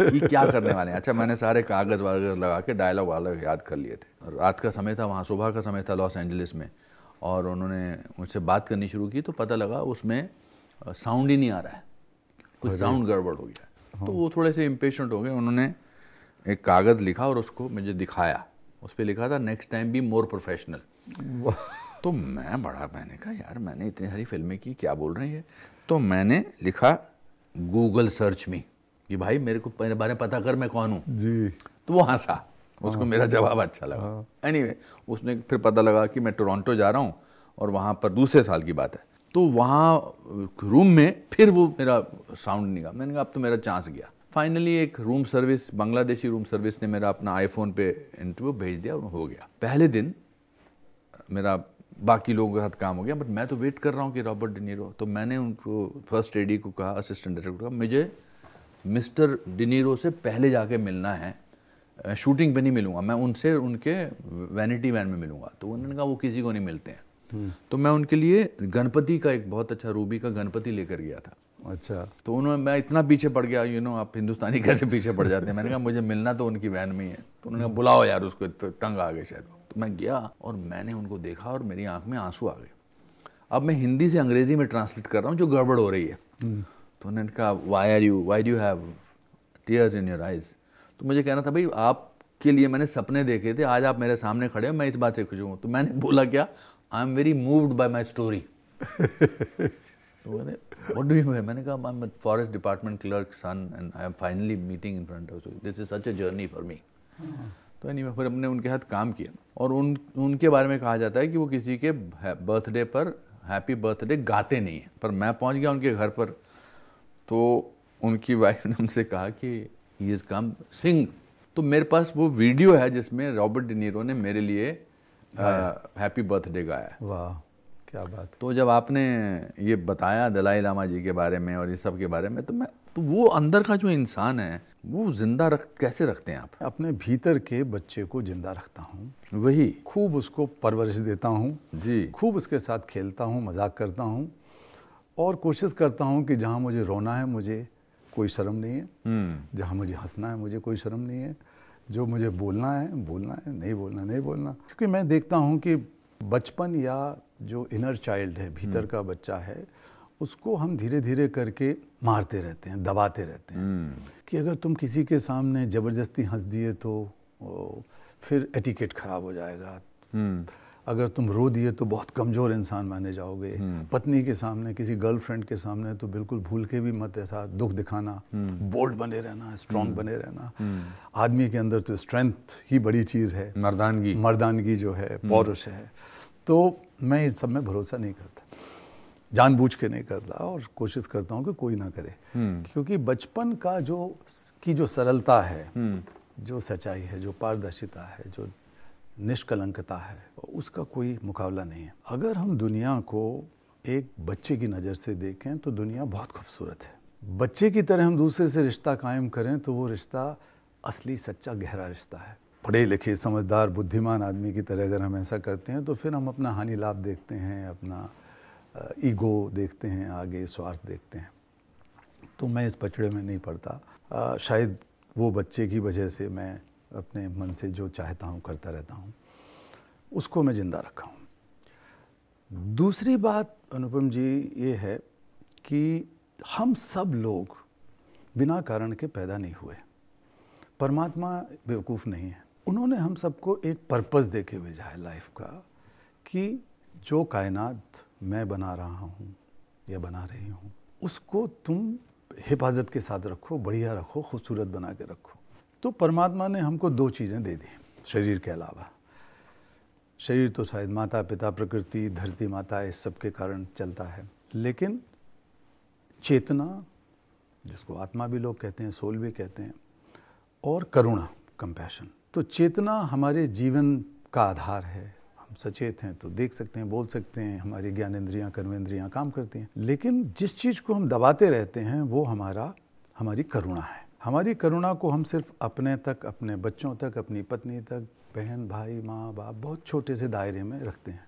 कि क्या करने वाले हैं अच्छा मैंने सारे कागज वागज लगा के डायलॉग वालॉग याद कर लिए थे रात का समय था वहाँ सुबह का समय था लॉस एंजलिस में और उन्होंने मुझसे बात करनी शुरू की तो पता लगा उसमें साउंड ही नहीं आ रहा है कुछ साउंड गड़बड़ हो गया हाँ। तो वो थोड़े से इम्पेशेंट हो गए उन्होंने एक कागज़ लिखा और उसको मुझे दिखाया उस पर लिखा था next time be more professional तो मैं बड़ा मैंने कहा यार मैंने इतनी सारी फिल्में की क्या बोल रही है तो मैंने लिखा गूगल सर्च में कि भाई मेरे को मेरे बारे में पता कर मैं कौन हूँ जी तो वो हंसा हाँ उसको हाँ। मेरा जवाब अच्छा लगा एनी हाँ। anyway, उसने फिर पता लगा कि मैं टोरंटो जा रहा हूँ और वहाँ पर दूसरे साल की बात है तो वहाँ रूम में फिर वो मेरा साउंड निकाल मैंने कहा अब तो मेरा चांस गया फाइनली एक room service Bangladeshi room service ने मेरा अपना आईफोन पे इंटरव्यू भेज दिया और हो गया पहले दिन मेरा बाकी लोगों के साथ काम हो गया बट मैं तो वेट कर रहा हूँ कि रॉबर्ट डिनीरो तो मैंने उनको फर्स्ट एडी को कहा असिस्टेंट डायरेक्टर को कहा मुझे मिस्टर डिनीरो से पहले जाके मिलना है शूटिंग पे नहीं मिलूंगा मैं उनसे उनके वैनिटी वैन में मिलूंगा तो उन्होंने कहा वो किसी को नहीं मिलते हैं हम्म। तो मैं उनके लिए गणपति का एक बहुत अच्छा रूबी का गणपति लेकर गया था अच्छा तो उन्होंने मैं इतना पीछे पड़ गया यू नो आप हिंदुस्तानी कैसे पीछे पड़ जाते हैं मैंने कहा मुझे मिलना तो उनकी वैन में ही है तो उन्होंने कहा बुलाओ यार उसको तंग तो आ गए शायद तो मैं गया और मैंने उनको देखा और मेरी आंख में आंसू आ गए अब मैं हिंदी से अंग्रेजी में ट्रांसलेट कर रहा हूँ जो गड़बड़ हो रही है हम्म। तो उन्होंने कहा why are you why you have tears in your eyes तो मुझे कहना था भाई आपके लिए मैंने सपने देखे थे आज आप मेरे सामने खड़े हो मैं इस बात से खुश हूँ तो मैंने बोला क्या I am very moved by my story what do you mean? मैंने कहा I'm a forest department clerk's son and I am finally meeting in front of you. This is such a journey for me. तो एनी फिर हमने उनके हाथ काम किया और उन उनके बारे में कहा जाता है कि वो किसी के बर्थडे पर हैप्पी बर्थडे गाते नहीं हैं पर मैं पहुंच गया उनके घर पर तो उनकी वाइफ ने उनसे कहा कि ही इज़ कम सिंग तो मेरे पास वो वीडियो है जिसमें रॉबर्ट डिनीरो ने मेरे लिए हैप्पी बर्थडे गाया वाह क्या बात तो जब आपने ये बताया दलाई लामा जी के बारे में और ये सब के बारे में तो मैं तो वो अंदर का जो इंसान है वो जिंदा रख कैसे रखते हैं आप अपने भीतर के बच्चे को जिंदा रखता हूँ वही खूब उसको परवरिश देता हूँ जी खूब उसके साथ खेलता हूँ मजाक करता हूँ और कोशिश करता हूँ कि जहाँ मुझे रोना है मुझे कोई शर्म नहीं है हम्म। जहाँ मुझे हंसना है मुझे कोई शर्म नहीं है जो मुझे बोलना है बोलना है नहीं बोलना नहीं बोलना क्योंकि मैं देखता हूँ कि बचपन या जो इनर चाइल्ड है भीतर हम्म। का बच्चा है उसको हम धीरे धीरे करके मारते रहते हैं दबाते रहते हैं हम्म। कि अगर तुम किसी के सामने ज़बरदस्ती हंस दिए तो फिर एटिकेट ख़राब हो जाएगा हम्म। अगर तुम रो दिए तो बहुत कमज़ोर इंसान माने जाओगे हम्म। पत्नी के सामने किसी गर्लफ्रेंड के सामने तो बिल्कुल भूल के भी मत ऐसा दुख दिखाना बोल्ड हम्म। बने रहना स्ट्रांग हम्म। बने रहना आदमी के अंदर तो स्ट्रेंथ ही बड़ी चीज़ है मर्दानगी मर्दानगी जो है पौरुष है तो मैं इस सब में भरोसा नहीं करता जानबूझ के नहीं करता और कोशिश करता हूँ कि कोई ना करे क्योंकि बचपन का जो की जो सरलता है जो सच्चाई है जो पारदर्शिता है जो निष्कलंकता है उसका कोई मुकाबला नहीं है अगर हम दुनिया को एक बच्चे की नज़र से देखें तो दुनिया बहुत खूबसूरत है बच्चे की तरह हम दूसरे से रिश्ता कायम करें तो वो रिश्ता असली सच्चा गहरा रिश्ता है पढ़े लिखे समझदार बुद्धिमान आदमी की तरह अगर हम ऐसा करते हैं तो फिर हम अपना हानि लाभ देखते हैं अपना ईगो देखते हैं आगे स्वार्थ देखते हैं तो मैं इस पचड़े में नहीं पड़ता शायद वो बच्चे की वजह से मैं अपने मन से जो चाहता हूँ करता रहता हूँ उसको मैं ज़िंदा रखा हूँ दूसरी बात अनुपम जी ये है कि हम सब लोग बिना कारण के पैदा नहीं हुए परमात्मा बेवकूफ़ नहीं है उन्होंने हम सबको एक पर्पस देके भेजा है लाइफ का कि जो कायनात मैं बना रहा हूँ या बना रही हूँ उसको तुम हिफाजत के साथ रखो बढ़िया रखो खूबसूरत बना के रखो तो परमात्मा ने हमको दो चीज़ें दे दी शरीर के अलावा शरीर तो शायद माता पिता प्रकृति धरती माता इस सब के कारण चलता है लेकिन चेतना जिसको आत्मा भी लोग कहते हैं सोल भी कहते हैं और करुणा कंपैशन तो चेतना हमारे जीवन का आधार है हम सचेत हैं तो देख सकते हैं बोल सकते हैं हमारी ज्ञान कर्म इंद्रियाँ काम करती हैं लेकिन जिस चीज़ को हम दबाते रहते हैं वो हमारा हमारी करुणा है हमारी करुणा को हम सिर्फ अपने तक अपने बच्चों तक अपनी पत्नी तक बहन भाई माँ बाप बहुत छोटे से दायरे में रखते हैं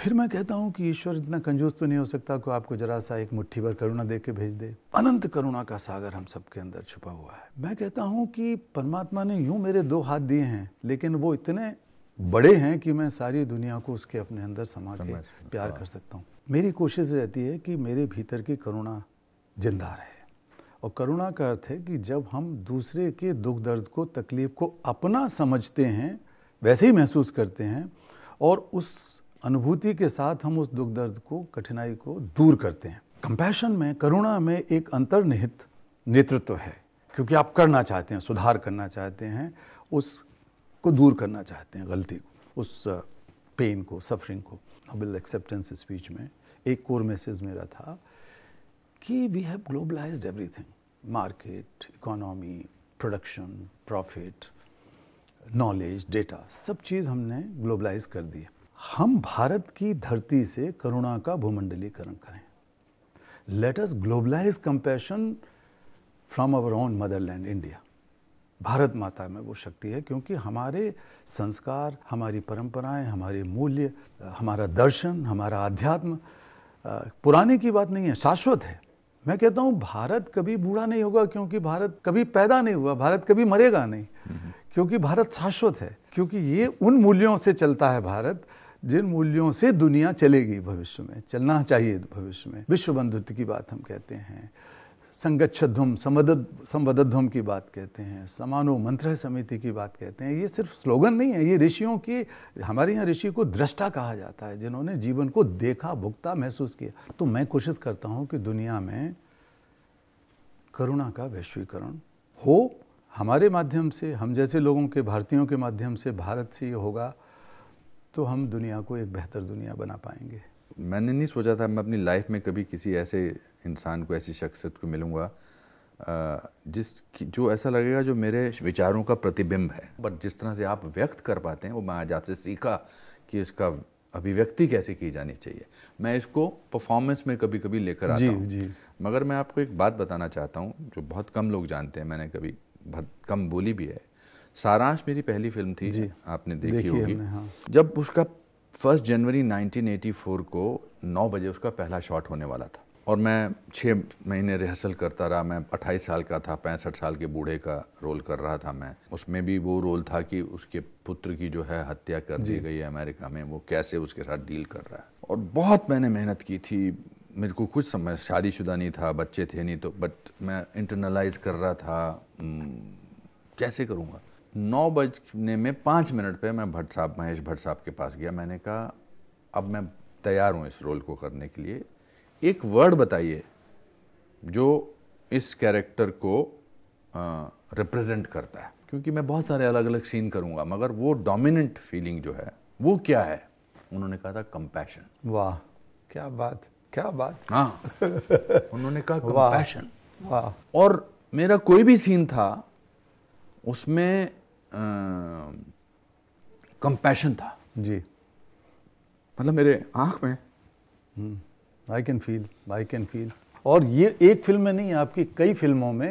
फिर मैं कहता हूँ कि ईश्वर इतना कंजूस तो नहीं हो सकता कि आपको जरा सा एक मुट्ठी भर करुणा दे के भेज दे अनंत करुणा का सागर हम सबके अंदर छुपा हुआ है मैं कहता हूँ कि परमात्मा ने यूं मेरे दो हाथ दिए हैं लेकिन वो इतने बड़े हैं कि मैं सारी दुनिया को उसके अपने अंदर समा के प्यार कर सकता हूँ मेरी कोशिश रहती है कि मेरे भीतर की करुणा जिंदा रहे और करुणा का अर्थ है कि जब हम दूसरे के दुख दर्द को तकलीफ को अपना समझते हैं वैसे ही महसूस करते हैं और उस अनुभूति के साथ हम उस दुख दर्द को कठिनाई को दूर करते हैं कंपैशन में करुणा में एक अंतर्निहित नेतृत्व है क्योंकि आप करना चाहते हैं सुधार करना चाहते हैं उसको दूर करना चाहते हैं गलती को उस पेन को सफरिंग को नोबल एक्सेप्टेंस स्पीच में एक कोर मैसेज मेरा था कि we have globalise everything market economy production profit knowledge data सब चीज़ हमने ग्लोबलाइज कर दी है हम भारत की धरती से करुणा का भूमंडलीकरण करें let us globalise compassion from our own motherland India Bharat Mata में वो शक्ति है क्योंकि हमारे संस्कार हमारी परंपराएं हमारे मूल्य हमारा दर्शन हमारा अध्यात्म पुराने की बात नहीं है शाश्वत है मैं कहता हूँ भारत कभी बूढ़ा नहीं होगा क्योंकि भारत कभी पैदा नहीं हुआ भारत कभी मरेगा नहीं क्योंकि भारत शाश्वत है क्योंकि ये उन मूल्यों से चलता है भारत जिन मूल्यों से दुनिया चलेगी भविष्य में चलना चाहिए भविष्य में विश्व बंधुत्व की बात हम कहते हैं संगच्छध्वम संवदध्वम की बात कहते हैं समानो मंत्र समिति की बात कहते हैं ये सिर्फ स्लोगन नहीं है ये ऋषियों की हमारे यहाँ ऋषि को दृष्टा कहा जाता है जिन्होंने जीवन को देखा भुगता महसूस किया तो मैं कोशिश करता हूँ कि दुनिया में करुणा का वैश्वीकरण हो हमारे माध्यम से हम जैसे लोगों के भारतीयों के माध्यम से भारत से ये होगा तो हम दुनिया को एक बेहतर दुनिया बना पाएंगे मैंने नहीं सोचा था मैं अपनी लाइफ में कभी किसी ऐसे इंसान को ऐसी शख्सियत को मिलूँगा जिस जो ऐसा लगेगा जो मेरे विचारों का प्रतिबिंब है बट जिस तरह से आप व्यक्त कर पाते हैं वो मैं आज आपसे सीखा कि इसका अभिव्यक्ति कैसे की जानी चाहिए मैं इसको परफॉर्मेंस में कभी कभी लेकर आता हूँ मगर मैं आपको एक बात बताना चाहता हूँ जो बहुत कम लोग जानते हैं मैंने कभी बहुत कम बोली भी है सारांश मेरी पहली फिल्म थी आपने देखी, देखी होगी हाँ। जब उसका फर्स्ट जनवरी 1984 को 9 बजे उसका पहला शॉट होने वाला था और मैं छः महीने रिहर्सल करता रहा मैं अट्ठाईस साल का था पैंसठ साल के बूढ़े का रोल कर रहा था मैं उसमें भी वो रोल था कि उसके पुत्र की जो है हत्या कर दी गई है अमेरिका में वो कैसे उसके साथ डील कर रहा है और बहुत मैंने मेहनत की थी मेरे को कुछ समय शादीशुदा नहीं था बच्चे थे नहीं तो बट मैं इंटरनलाइज कर रहा था कैसे करूँगा नौ बजने में पाँच मिनट पर मैं भट्ट साहब महेश भट्ट साहब के पास गया मैंने कहा अब मैं तैयार हूँ इस रोल को करने के लिए एक वर्ड बताइए जो इस कैरेक्टर को रिप्रेजेंट करता है क्योंकि मैं बहुत सारे अलग अलग सीन करूंगा मगर वो डोमिनेंट फीलिंग जो है वो क्या है उन्होंने कहा था कंपैशन वाह क्या बात क्या बात हाँ उन्होंने कहा कंपैशन वाह और मेरा कोई भी सीन था उसमें कंपैशन था जी मतलब मेरे आंख में हम्म। I can feel I can feel और ये एक फिल्म में नहीं आपकी कई फिल्मों में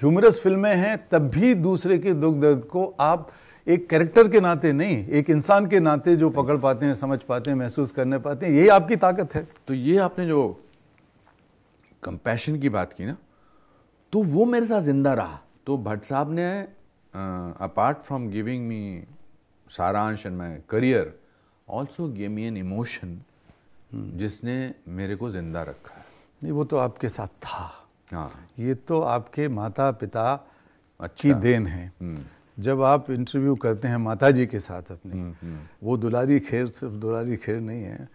ह्यूमरस फिल्में हैं तब भी दूसरे के दुख दर्द को आप एक कैरेक्टर के नाते नहीं एक इंसान के नाते जो पकड़ पाते हैं समझ पाते हैं महसूस करने पाते हैं यही आपकी ताकत है तो ये आपने जो कंपैशन की बात की ना तो वो मेरे साथ ज़िंदा रहा तो भट्ट साहब ने apart from giving me Saaransh and my career also gave me an emotion जिसने मेरे को जिंदा रखा है नहीं वो तो आपके साथ था हाँ ये तो आपके माता पिता अच्छी देन है हम्म। जब आप इंटरव्यू करते हैं माता जी के साथ अपने हम्म, हम्म। वो दुलारी खेर सिर्फ दुलारी खेर नहीं है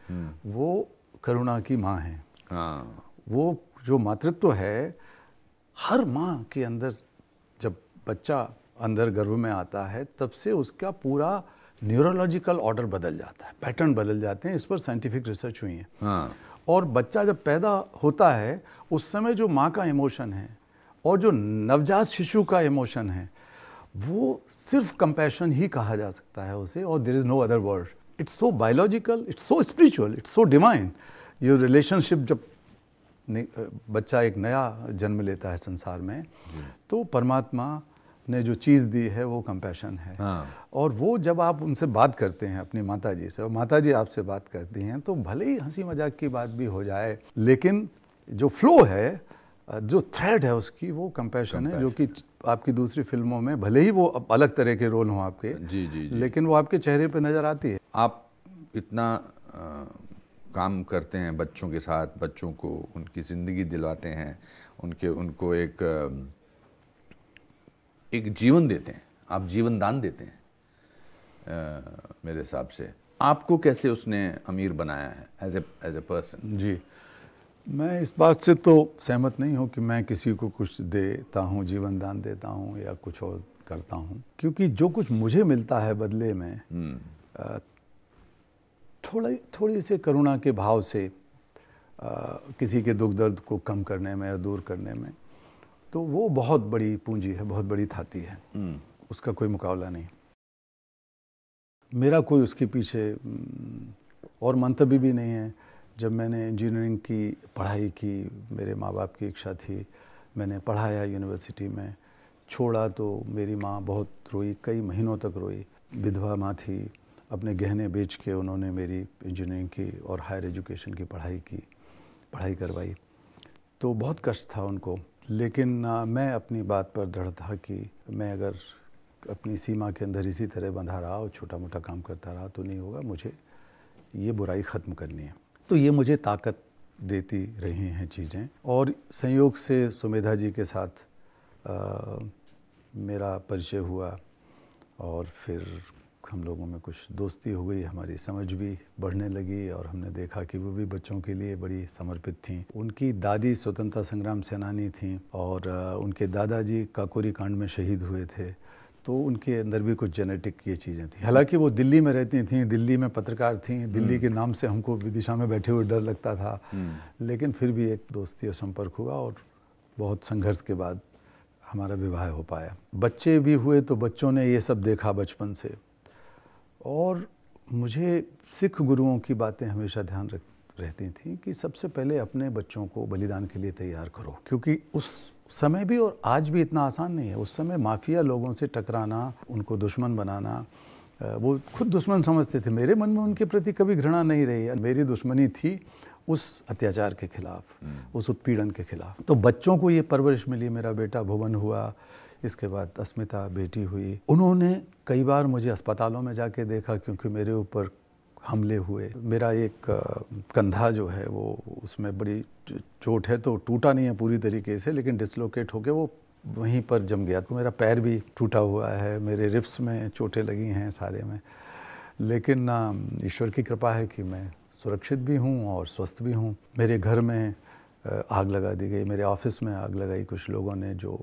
वो करुणा की माँ है हाँ। वो जो मातृत्व है हर माँ के अंदर जब बच्चा अंदर गर्भ में आता है तब से उसका पूरा न्यूरोलॉजिकल ऑर्डर बदल जाता है पैटर्न बदल जाते हैं इस पर साइंटिफिक रिसर्च हुई है हाँ। और बच्चा जब पैदा होता है उस समय जो माँ का इमोशन है और जो नवजात शिशु का इमोशन है वो सिर्फ कंपैशन ही कहा जा सकता है उसे और there is no other word it's so biological it's so spiritual it's so divine your relationship जब बच्चा एक नया जन्म लेता है संसार में तो परमात्मा ने जो चीज़ दी है वो कंपैशन है हाँ। और वो जब आप उनसे बात करते हैं अपनी माता जी से और माता जी आपसे बात करती हैं तो भले ही हंसी मजाक की बात भी हो जाए लेकिन जो फ्लो है जो थ्रेड है उसकी वो कंपैशन है जो कि आपकी दूसरी फिल्मों में भले ही वो अलग तरह के रोल हों आपके जी, जी जी लेकिन वो आपके चेहरे पर नज़र आती है आप इतना आ, काम करते हैं बच्चों के साथ बच्चों को उनकी ज़िंदगी दिलवाते हैं उनके उनको एक आ, एक जीवन देते हैं आप जीवन दान देते हैं आ, मेरे हिसाब से आपको कैसे उसने अमीर बनाया है as a as a person जी मैं इस बात से तो सहमत नहीं हूँ कि मैं किसी को कुछ देता हूँ जीवन दान देता हूँ या कुछ और करता हूँ क्योंकि जो कुछ मुझे मिलता है बदले में थोड़ा हम्म। थोड़ी थोड़ी से करुणा के भाव से आ, किसी के दुख दर्द को कम करने में या दूर करने में तो वो बहुत बड़ी पूंजी है बहुत बड़ी थाती है हम्म। उसका कोई मुकाबला नहीं मेरा कोई उसके पीछे हम्म, और मंतव्य भी नहीं है जब मैंने इंजीनियरिंग की पढ़ाई की मेरे माँ बाप की इच्छा थी मैंने पढ़ाया यूनिवर्सिटी में छोड़ा तो मेरी माँ बहुत रोई कई महीनों तक रोई विधवा माँ थी अपने गहने बेच के उन्होंने मेरी इंजीनियरिंग की और हायर एजुकेशन की पढ़ाई की पढ़ाई करवाई तो बहुत कष्ट था उनको लेकिन मैं अपनी बात पर दृढ़ था कि मैं अगर अपनी सीमा के अंदर इसी तरह बंधा रहा और छोटा मोटा काम करता रहा तो नहीं होगा मुझे ये बुराई ख़त्म करनी है तो ये मुझे ताकत देती रही हैं चीज़ें और संयोग से सुमेधा जी के साथ आ, मेरा परिचय हुआ और फिर हम लोगों में कुछ दोस्ती हो गई हमारी समझ भी बढ़ने लगी और हमने देखा कि वो भी बच्चों के लिए बड़ी समर्पित थी उनकी दादी स्वतंत्रता संग्राम सेनानी थी और उनके दादाजी काकोरी कांड में शहीद हुए थे तो उनके अंदर भी कुछ जेनेटिक ये चीज़ें थी हालांकि वो दिल्ली में रहती थी दिल्ली में पत्रकार थी दिल्ली हम्म। के नाम से हमको विदिशा में बैठे हुए डर लगता था हम्म। लेकिन फिर भी एक दोस्ती और संपर्क हुआ और बहुत संघर्ष के बाद हमारा विवाह हो पाया बच्चे भी हुए तो बच्चों ने ये सब देखा बचपन से और मुझे सिख गुरुओं की बातें हमेशा ध्यान रख रहती थी कि सबसे पहले अपने बच्चों को बलिदान के लिए तैयार करो क्योंकि उस समय भी और आज भी इतना आसान नहीं है उस समय माफिया लोगों से टकराना उनको दुश्मन बनाना वो खुद दुश्मन समझते थे मेरे मन में उनके प्रति कभी घृणा नहीं रही है मेरी दुश्मनी थी उस अत्याचार के खिलाफ हम्म। उस उत्पीड़न के खिलाफ तो बच्चों को ये परवरिश मिली मेरा बेटा भुवन हुआ इसके बाद अस्मिता बेटी हुई उन्होंने कई बार मुझे अस्पतालों में जाके देखा क्योंकि मेरे ऊपर हमले हुए मेरा एक कंधा जो है वो उसमें बड़ी चोट है तो टूटा नहीं है पूरी तरीके से लेकिन डिसलोकेट होके वो वहीं पर जम गया तो मेरा पैर भी टूटा हुआ है मेरे रिप्स में चोटें लगी हैं सारे में लेकिन ईश्वर की कृपा है कि मैं सुरक्षित भी हूँ और स्वस्थ भी हूँ मेरे घर में आग लगा दी गई मेरे ऑफिस में आग लगाई कुछ लोगों ने जो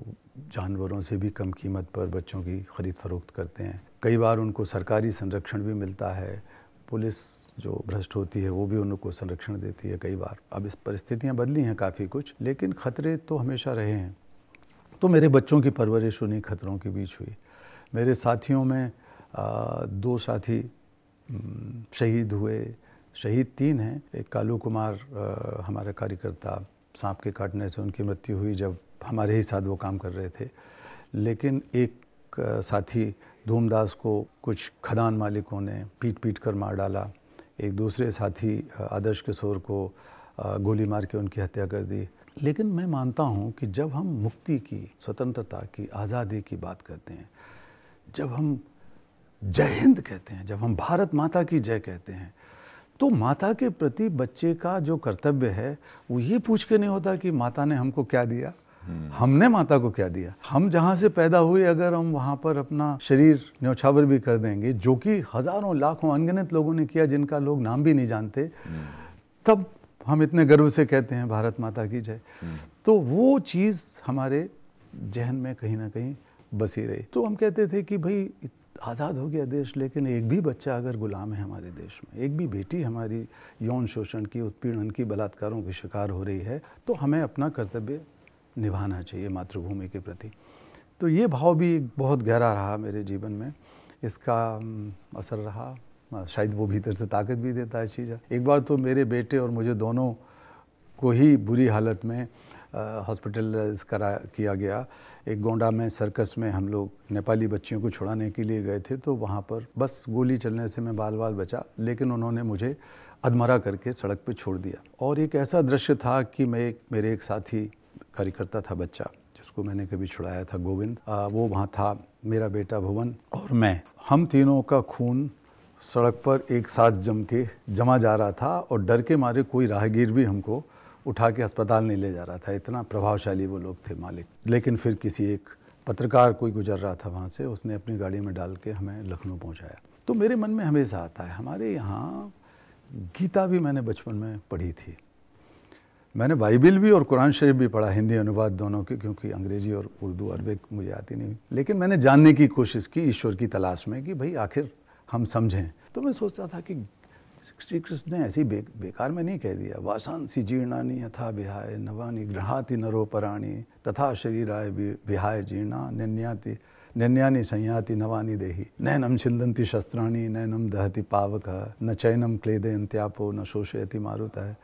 जानवरों से भी कम कीमत पर बच्चों की ख़रीद फरोख्त करते हैं कई बार उनको सरकारी संरक्षण भी मिलता है पुलिस जो भ्रष्ट होती है वो भी उनको संरक्षण देती है कई बार अब इस परिस्थितियाँ बदली हैं काफ़ी कुछ लेकिन ख़तरे तो हमेशा रहे हैं तो मेरे बच्चों की परवरिश उन्हीं खतरों के बीच हुई मेरे साथियों में आ, दो साथी शहीद हुए शहीद तीन हैं एक कालू कुमार आ, हमारे कार्यकर्ता सांप के काटने से उनकी मृत्यु हुई जब हमारे ही साथ वो काम कर रहे थे लेकिन एक साथी धूमदास को कुछ खदान मालिकों ने पीट पीट कर मार डाला एक दूसरे साथी आदर्श किशोर को गोली मार के उनकी हत्या कर दी लेकिन मैं मानता हूँ कि जब हम मुक्ति की स्वतंत्रता की आज़ादी की बात करते हैं जब हम जय हिंद कहते हैं जब हम भारत माता की जय कहते हैं तो माता के प्रति बच्चे का जो कर्तव्य है वो ये पूछ के नहीं होता कि माता ने हमको क्या दिया हमने माता को क्या दिया हम जहाँ से पैदा हुए अगर हम वहाँ पर अपना शरीर न्यौछावर भी कर देंगे जो कि हजारों लाखों अनगिनत लोगों ने किया जिनका लोग नाम भी नहीं जानते तब हम इतने गर्व से कहते हैं भारत माता की जय तो वो चीज़ हमारे जहन में कहीं ना कहीं बसी रही तो हम कहते थे कि भाई आज़ाद हो गया देश लेकिन एक भी बच्चा अगर गुलाम है हमारे देश में एक भी बेटी हमारी यौन शोषण की उत्पीड़न की बलात्कारों की शिकार हो रही है तो हमें अपना कर्तव्य निभाना चाहिए मातृभूमि के प्रति तो ये भाव भी बहुत गहरा रहा मेरे जीवन में इसका असर रहा शायद वो भीतर से ताकत भी देता है चीज़ एक बार तो मेरे बेटे और मुझे दोनों को ही बुरी हालत में हॉस्पिटलाइज करा किया गया एक गोंडा में सर्कस में हम लोग नेपाली बच्चियों को छुड़ाने के लिए गए थे तो वहाँ पर बस गोली चलने से मैं बाल बाल बचा लेकिन उन्होंने मुझे अधमरा करके सड़क पर छोड़ दिया और एक ऐसा दृश्य था कि मैं एक मेरे एक साथी कार्यकर्ता था बच्चा जिसको मैंने कभी छुड़ाया था गोविंद वो वहाँ था मेरा बेटा भुवन और मैं हम तीनों का खून सड़क पर एक साथ जम के जमा जा रहा था और डर के मारे कोई राहगीर भी हमको उठा के अस्पताल नहीं ले जा रहा था इतना प्रभावशाली वो लोग थे मालिक लेकिन फिर किसी एक पत्रकार कोई गुजर रहा था वहाँ से उसने अपनी गाड़ी में डाल के हमें लखनऊ पहुँचाया तो मेरे मन में हमेशा आता है हमारे यहाँ गीता भी मैंने बचपन में पढ़ी थी मैंने बाइबिल भी और कुरान शरीफ भी पढ़ा हिंदी अनुवाद दोनों के क्योंकि अंग्रेजी और उर्दू अरबिक मुझे आती नहीं लेकिन मैंने जानने की कोशिश की ईश्वर की तलाश में कि भाई आखिर हम समझें तो मैं सोचता था कि श्री कृष्ण ने ऐसी बे, बेकार में नहीं कह दिया वासांसी जीर्णानी यथा बिहाय नवानी गृहाति नरोपराणी तथा शरीराय बिहाय जीर्णा निन्याति नन्यानी संयाति नवानी देही नैनम छिंदंती शस्त्राणी नैनम दहति पावक न चैनम क्लेदयंत्यापो न शोषयति मारुता है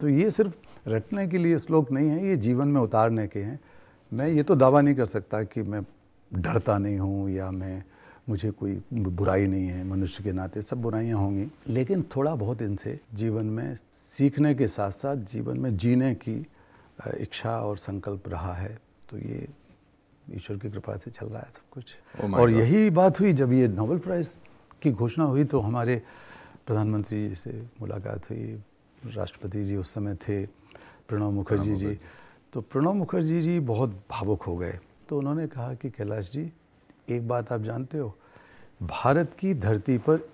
तो ये सिर्फ रटने के लिए श्लोक नहीं है ये जीवन में उतारने के हैं मैं ये तो दावा नहीं कर सकता कि मैं डरता नहीं हूँ या मैं मुझे कोई बुराई नहीं है मनुष्य के नाते सब बुराइयाँ होंगी लेकिन थोड़ा बहुत इनसे जीवन में सीखने के साथ साथ जीवन में जीने की इच्छा और संकल्प रहा है तो ये ईश्वर की कृपा से चल रहा है सब कुछ oh और यही बात हुई जब ये नोबेल प्राइज़ की घोषणा हुई तो हमारे प्रधानमंत्री जी से मुलाकात हुई राष्ट्रपति जी उस समय थे प्रणब मुखर्जी जी तो प्रणब मुखर्जी जी बहुत भावुक हो गए तो उन्होंने कहा कि कैलाश जी एक बात आप जानते हो भारत की धरती पर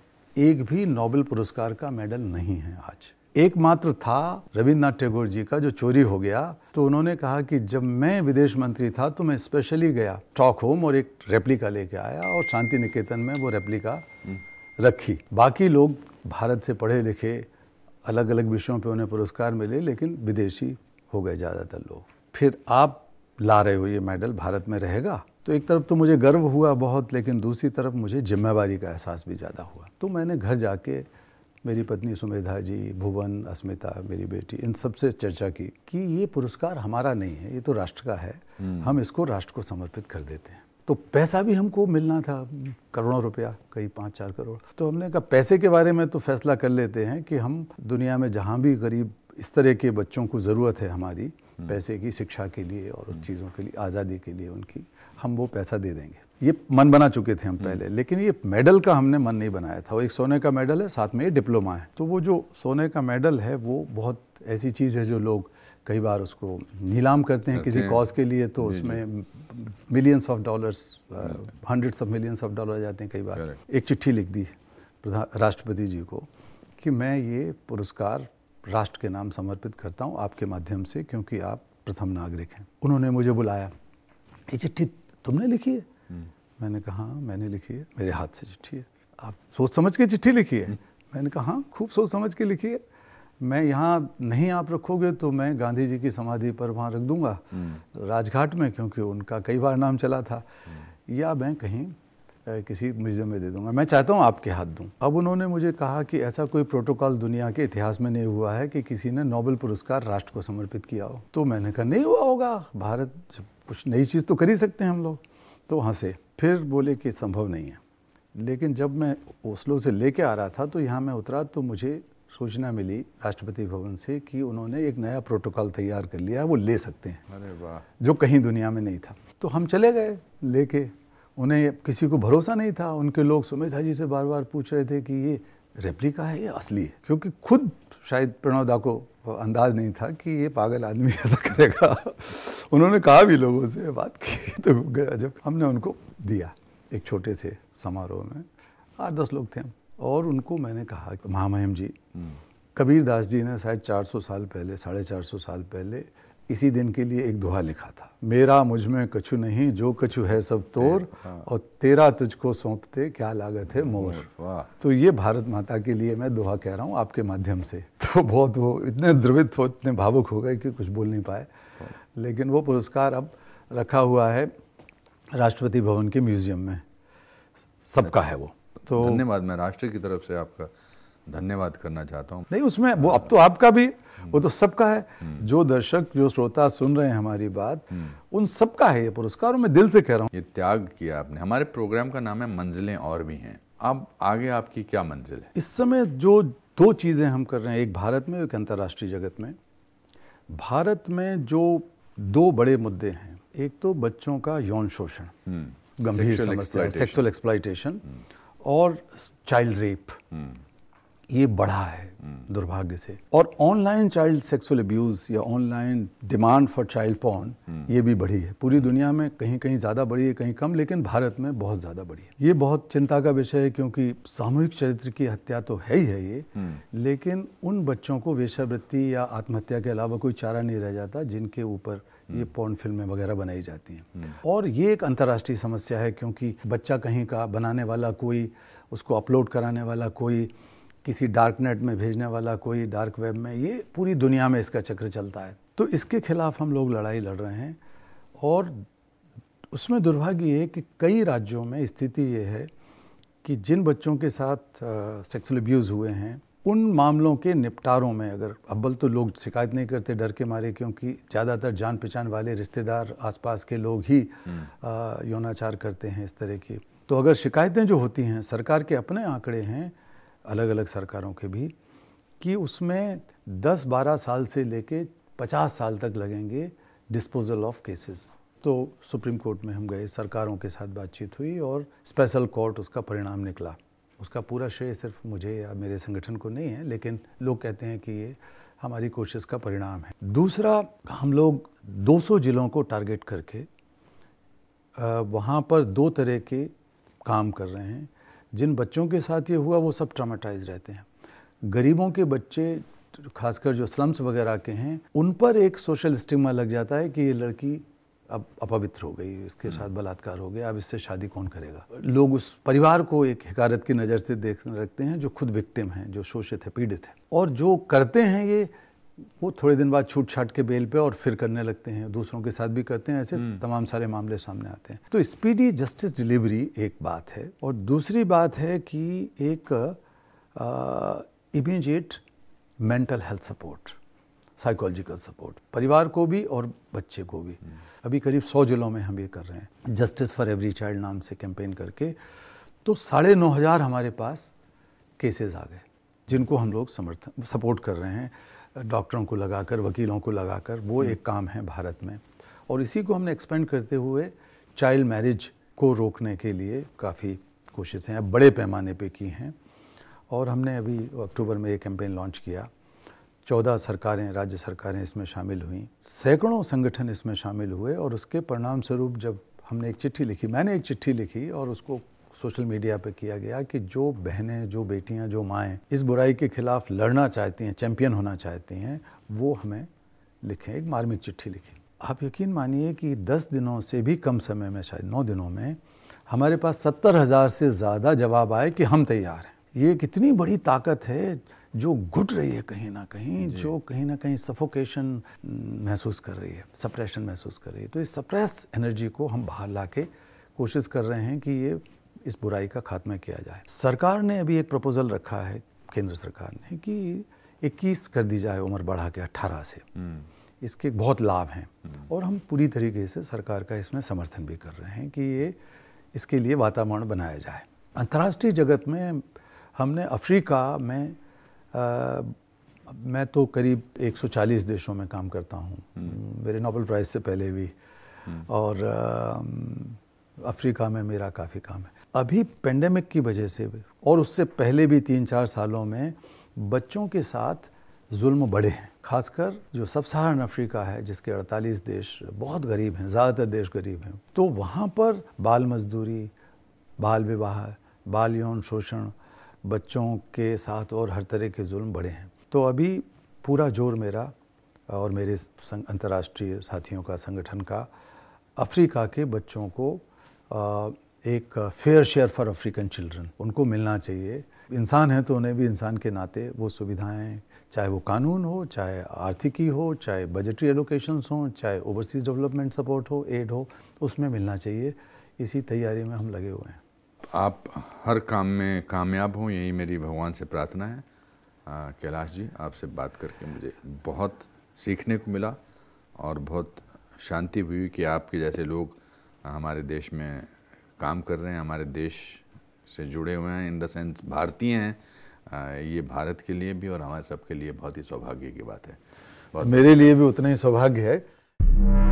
एक भी नोबेल पुरस्कार का मेडल नहीं है आज एकमात्र था रविन्द्रनाथ टैगोर जी का जो चोरी हो गया तो उन्होंने कहा कि जब मैं विदेश मंत्री था तो मैं स्पेशली गया होम और एक रेप्लिका लेके आया और शांति निकेतन में वो रेप्लिका हम्म। रखी बाकी लोग भारत से पढ़े लिखे अलग अलग विषयों पे उन्हें पुरस्कार मिले लेकिन विदेशी हो गए ज़्यादातर लोग फिर आप ला रहे हो ये मेडल भारत में रहेगा तो एक तरफ तो मुझे गर्व हुआ बहुत लेकिन दूसरी तरफ मुझे जिम्मेवारी का एहसास भी ज़्यादा हुआ तो मैंने घर जाके मेरी पत्नी सुमेधा जी भुवन अस्मिता मेरी बेटी इन सब से चर्चा की कि ये पुरस्कार हमारा नहीं है ये तो राष्ट्र का है हम्म। हम इसको राष्ट्र को समर्पित कर देते हैं तो पैसा भी हमको मिलना था करोड़ों रुपया कई पाँच चार करोड़ तो हमने कहा पैसे के बारे में तो फैसला कर लेते हैं कि हम दुनिया में जहाँ भी गरीब इस तरह के बच्चों को ज़रूरत है हमारी हम्म। पैसे की शिक्षा के लिए और हम्म। चीज़ों के लिए आज़ादी के लिए उनकी हम वो पैसा दे देंगे ये मन बना चुके थे हम हम्म। पहले लेकिन ये मेडल का हमने मन नहीं बनाया था वो एक सोने का मेडल है साथ में ये डिप्लोमा है तो वो जो सोने का मेडल है वो बहुत ऐसी चीज़ है जो लोग कई बार उसको नीलाम करते हैं किसी कॉज के लिए तो उसमें millions of dollars hundreds of millions of dollar जाते हैं कई बार एक चिट्ठी लिख दी राष्ट्रपति जी को कि मैं ये पुरस्कार राष्ट्र के नाम समर्पित करता हूँ आपके माध्यम से क्योंकि आप प्रथम नागरिक हैं उन्होंने मुझे बुलाया ये चिट्ठी तुमने लिखी है मैंने कहा मैंने लिखी है मेरे हाथ से चिट्ठी है आप सोच समझ के चिट्ठी लिखी है मैंने कहा हाँ खूब सोच समझ के लिखी है मैं यहाँ नहीं आप रखोगे तो मैं गांधी जी की समाधि पर वहाँ रख दूंगा राजघाट में क्योंकि उनका कई बार नाम चला था या मैं कहीं किसी म्यूजियम में दे दूंगा मैं चाहता हूँ आपके हाथ दूँ अब उन्होंने मुझे कहा कि ऐसा कोई प्रोटोकॉल दुनिया के इतिहास में नहीं हुआ है कि किसी ने नोबेल पुरस्कार राष्ट्र को समर्पित किया हो तो मैंने कहा नहीं हुआ होगा भारत कुछ नई चीज़ तो कर ही सकते हैं हम लोग तो वहाँ से फिर बोले कि संभव नहीं है लेकिन जब मैं ओस्लो से लेके आ रहा था तो यहाँ मैं उतरा तो मुझे सूचना मिली राष्ट्रपति भवन से कि उन्होंने एक नया प्रोटोकॉल तैयार कर लिया है वो ले सकते हैं अरे वाह जो कहीं दुनिया में नहीं था तो हम चले गए लेके उन्हें किसी को भरोसा नहीं था उनके लोग सुमेधा जी से बार बार पूछ रहे थे कि ये रेप्लिका है या असली है क्योंकि खुद शायद प्रणव दा को अंदाज नहीं था कि ये पागल आदमी ऐसा करेगा उन्होंने कहा भी लोगों से बात की तो जब हमने उनको दिया एक छोटे से समारोह में आठ दस लोग थे और उनको मैंने कहा महामहिम जी हम्म। कबीर दास जी ने शायद 400 साल पहले साढ़े चार साल पहले इसी दिन के लिए एक दुआ लिखा था मेरा मुझ में कछु नहीं जो कछु है सब तोर हाँ। और तेरा तुझको सौंपते क्या लागत है मोर तो ये भारत माता के लिए मैं दुआ कह रहा हूँ आपके माध्यम से तो बहुत वो इतने द्रवित हो इतने भावुक हो गए कि कुछ बोल नहीं पाए लेकिन वो पुरस्कार अब रखा हुआ है राष्ट्रपति भवन के म्यूजियम में सबका है वो तो धन्यवाद मैं राष्ट्र की तरफ से आपका धन्यवाद करना चाहता हूँ नहीं उसमें वो अब तो आपका भी वो तो सबका है जो दर्शक जो श्रोता सुन रहे हैं हमारी बात उन सबका है ये पुरस्कार और मैं दिल से कह रहा हूँ ये त्याग किया आपने हमारे प्रोग्राम का नाम है मंजिलें और भी हैं अब आगे आपकी क्या मंजिल है इस समय जो दो चीज़ें हम कर रहे हैं एक भारत में एक अंतर्राष्ट्रीय जगत में भारत में जो दो बड़े मुद्दे हैं एक तो बच्चों का यौन शोषण हम्म। गंभीर समस्या सेक्सुअल हम्म। एक्सप्लाइटेशन और चाइल्ड हम्म। रेप ये बढ़ा है दुर्भाग्य से और ऑनलाइन चाइल्ड सेक्सुअल अब्यूज या online demand for child porn ये भी बढ़ी है पूरी दुनिया में कहीं कहीं ज़्यादा बढ़ी है कहीं कम लेकिन भारत में बहुत ज़्यादा बढ़ी है ये बहुत चिंता का विषय है क्योंकि सामूहिक चरित्र की हत्या तो है ही है ये हम्म। लेकिन उन बच्चों को वेशावृत्ति या आत्महत्या के अलावा कोई चारा नहीं रह जाता जिनके ऊपर ये पोर्न फिल्में हम्म। वगैरह बनाई जाती हैं हम्म। और ये एक अंतर्राष्ट्रीय समस्या है क्योंकि बच्चा कहीं का बनाने वाला कोई उसको अपलोड कराने वाला कोई किसी डार्क नेट में भेजने वाला कोई डार्क वेब में ये पूरी दुनिया में इसका चक्र चलता है तो इसके खिलाफ हम लोग लड़ाई लड़ रहे हैं और उसमें दुर्भाग्य ये कि कई राज्यों में स्थिति ये है कि जिन बच्चों के साथ सेक्सुअल अब्यूज़ हुए हैं उन मामलों के निपटारों में अगर अव्वल तो लोग शिकायत नहीं करते डर के मारे क्योंकि ज़्यादातर जान पहचान वाले रिश्तेदार आसपास के लोग ही हम्म। यौनाचार करते हैं इस तरह के तो अगर शिकायतें जो होती हैं सरकार के अपने आंकड़े हैं अलग अलग सरकारों के भी कि उसमें 10-12 साल से लेके 50 साल तक लगेंगे डिस्पोजल ऑफ केसेस तो सुप्रीम कोर्ट में हम गए सरकारों के साथ बातचीत हुई और स्पेशल कोर्ट उसका परिणाम निकला उसका पूरा श्रेय सिर्फ मुझे या मेरे संगठन को नहीं है लेकिन लोग कहते हैं कि ये हमारी कोशिश का परिणाम है दूसरा हम लोग 200 जिलों को टारगेट करके वहाँ पर दो तरह के काम कर रहे हैं जिन बच्चों के साथ ये हुआ वो सब ट्रामाटाइज रहते हैं गरीबों के बच्चे खासकर जो स्लम्स वगैरह के हैं उन पर एक सोशल स्टिग्मा लग जाता है कि ये लड़की अब अपवित्र हो गई इसके साथ हम्म। बलात्कार हो गया अब इससे शादी कौन करेगा लोग उस परिवार को एक हकारत की नज़र से देख रखते हैं जो खुद विक्टिम हैं जो शोषित है पीड़ित है और जो करते हैं ये वो थोड़े दिन बाद छूट छाट के बेल पे और फिर करने लगते हैं दूसरों के साथ भी करते हैं ऐसे हम्म। तमाम सारे मामले सामने आते हैं तो स्पीडी जस्टिस डिलीवरी एक बात है और दूसरी बात है कि एक immediate mental health support psychological support परिवार को भी और बच्चे को भी हम्म। अभी करीब सौ जिलों में हम ये कर रहे हैं जस्टिस फॉर एवरी चाइल्ड नाम से कैंपेन करके तो साढ़े नौ हज़ार हमारे पास केसेस आ गए जिनको हम लोग समर्थन सपोर्ट कर रहे हैं डॉक्टरों को लगाकर वकीलों को लगाकर वो हम्म। एक काम है भारत में और इसी को हमने एक्सपेंड करते हुए चाइल्ड मैरिज को रोकने के लिए काफ़ी कोशिशें अब बड़े पैमाने पे की हैं और हमने अभी अक्टूबर में एक कैंपेन लॉन्च किया चौदह सरकारें राज्य सरकारें इसमें शामिल हुई सैकड़ों संगठन इसमें शामिल हुए और उसके परिणाम स्वरूप जब हमने एक चिट्ठी लिखी मैंने एक चिट्ठी लिखी और उसको सोशल मीडिया पे किया गया कि जो बहनें जो बेटियां जो माएँ इस बुराई के खिलाफ लड़ना चाहती हैं चैंपियन होना चाहती हैं वो हमें लिखें एक मार्मिक चिट्ठी लिखें आप यकीन मानिए कि दस दिनों से भी कम समय में शायद नौ दिनों में हमारे पास सत्तर हज़ार से ज़्यादा जवाब आए कि हम तैयार हैं ये कितनी बड़ी ताकत है जो घुट रही है कहीं ना कहीं जो कहीं ना कहीं सफोकेशन महसूस कर रही है सप्रेशन महसूस कर रही है तो इस सप्रेस एनर्जी को हम बाहर ला के कोशिश कर रहे हैं कि ये इस बुराई का खात्मा किया जाए सरकार ने अभी एक प्रपोजल रखा है केंद्र सरकार ने कि 21 कर दी जाए उम्र बढ़ा के 18 से हम्म। इसके बहुत लाभ हैं हम्म। और हम पूरी तरीके से सरकार का इसमें समर्थन भी कर रहे हैं कि ये इसके लिए वातावरण बनाया जाए अंतर्राष्ट्रीय जगत में हमने अफ्रीका में आ, मैं तो करीब 140 देशों में काम करता हूँ हम्म। मेरे नोबल प्राइज़ से पहले भी और आ, अफ्रीका में मेरा काफ़ी काम है अभी पेंडेमिक की वजह से भी और उससे पहले भी तीन चार सालों में बच्चों के साथ जुल्म बढ़े हैं खासकर जो सब सहारन अफ्रीका है जिसके 48 देश बहुत गरीब हैं ज़्यादातर देश गरीब हैं तो वहाँ पर बाल मजदूरी बाल विवाह बाल यौन शोषण बच्चों के साथ और हर तरह के जुल्म बढ़े हैं तो अभी पूरा जोर मेरा और मेरे अंतर्राष्ट्रीय साथियों का संगठन का अफ्रीका के बच्चों को आ, एक fair share for African children उनको मिलना चाहिए इंसान है तो उन्हें भी इंसान के नाते वो सुविधाएं चाहे वो कानून हो चाहे आर्थिकी हो चाहे बजटरी एलोकेशंस हों चाहे ओवरसीज़ डेवलपमेंट सपोर्ट हो एड हो उसमें मिलना चाहिए इसी तैयारी में हम लगे हुए हैं आप हर काम में कामयाब हों यही मेरी भगवान से प्रार्थना है कैलाश जी आपसे बात करके मुझे बहुत सीखने को मिला और बहुत शांति हुई कि आपके जैसे लोग हमारे देश में काम कर रहे हैं हमारे देश से जुड़े हुए हैं इन द सेंस भारतीय हैं ये भारत के लिए भी और हमारे सबके लिए बहुत ही सौभाग्य की बात है मेरे लिए भी उतना ही सौभाग्य है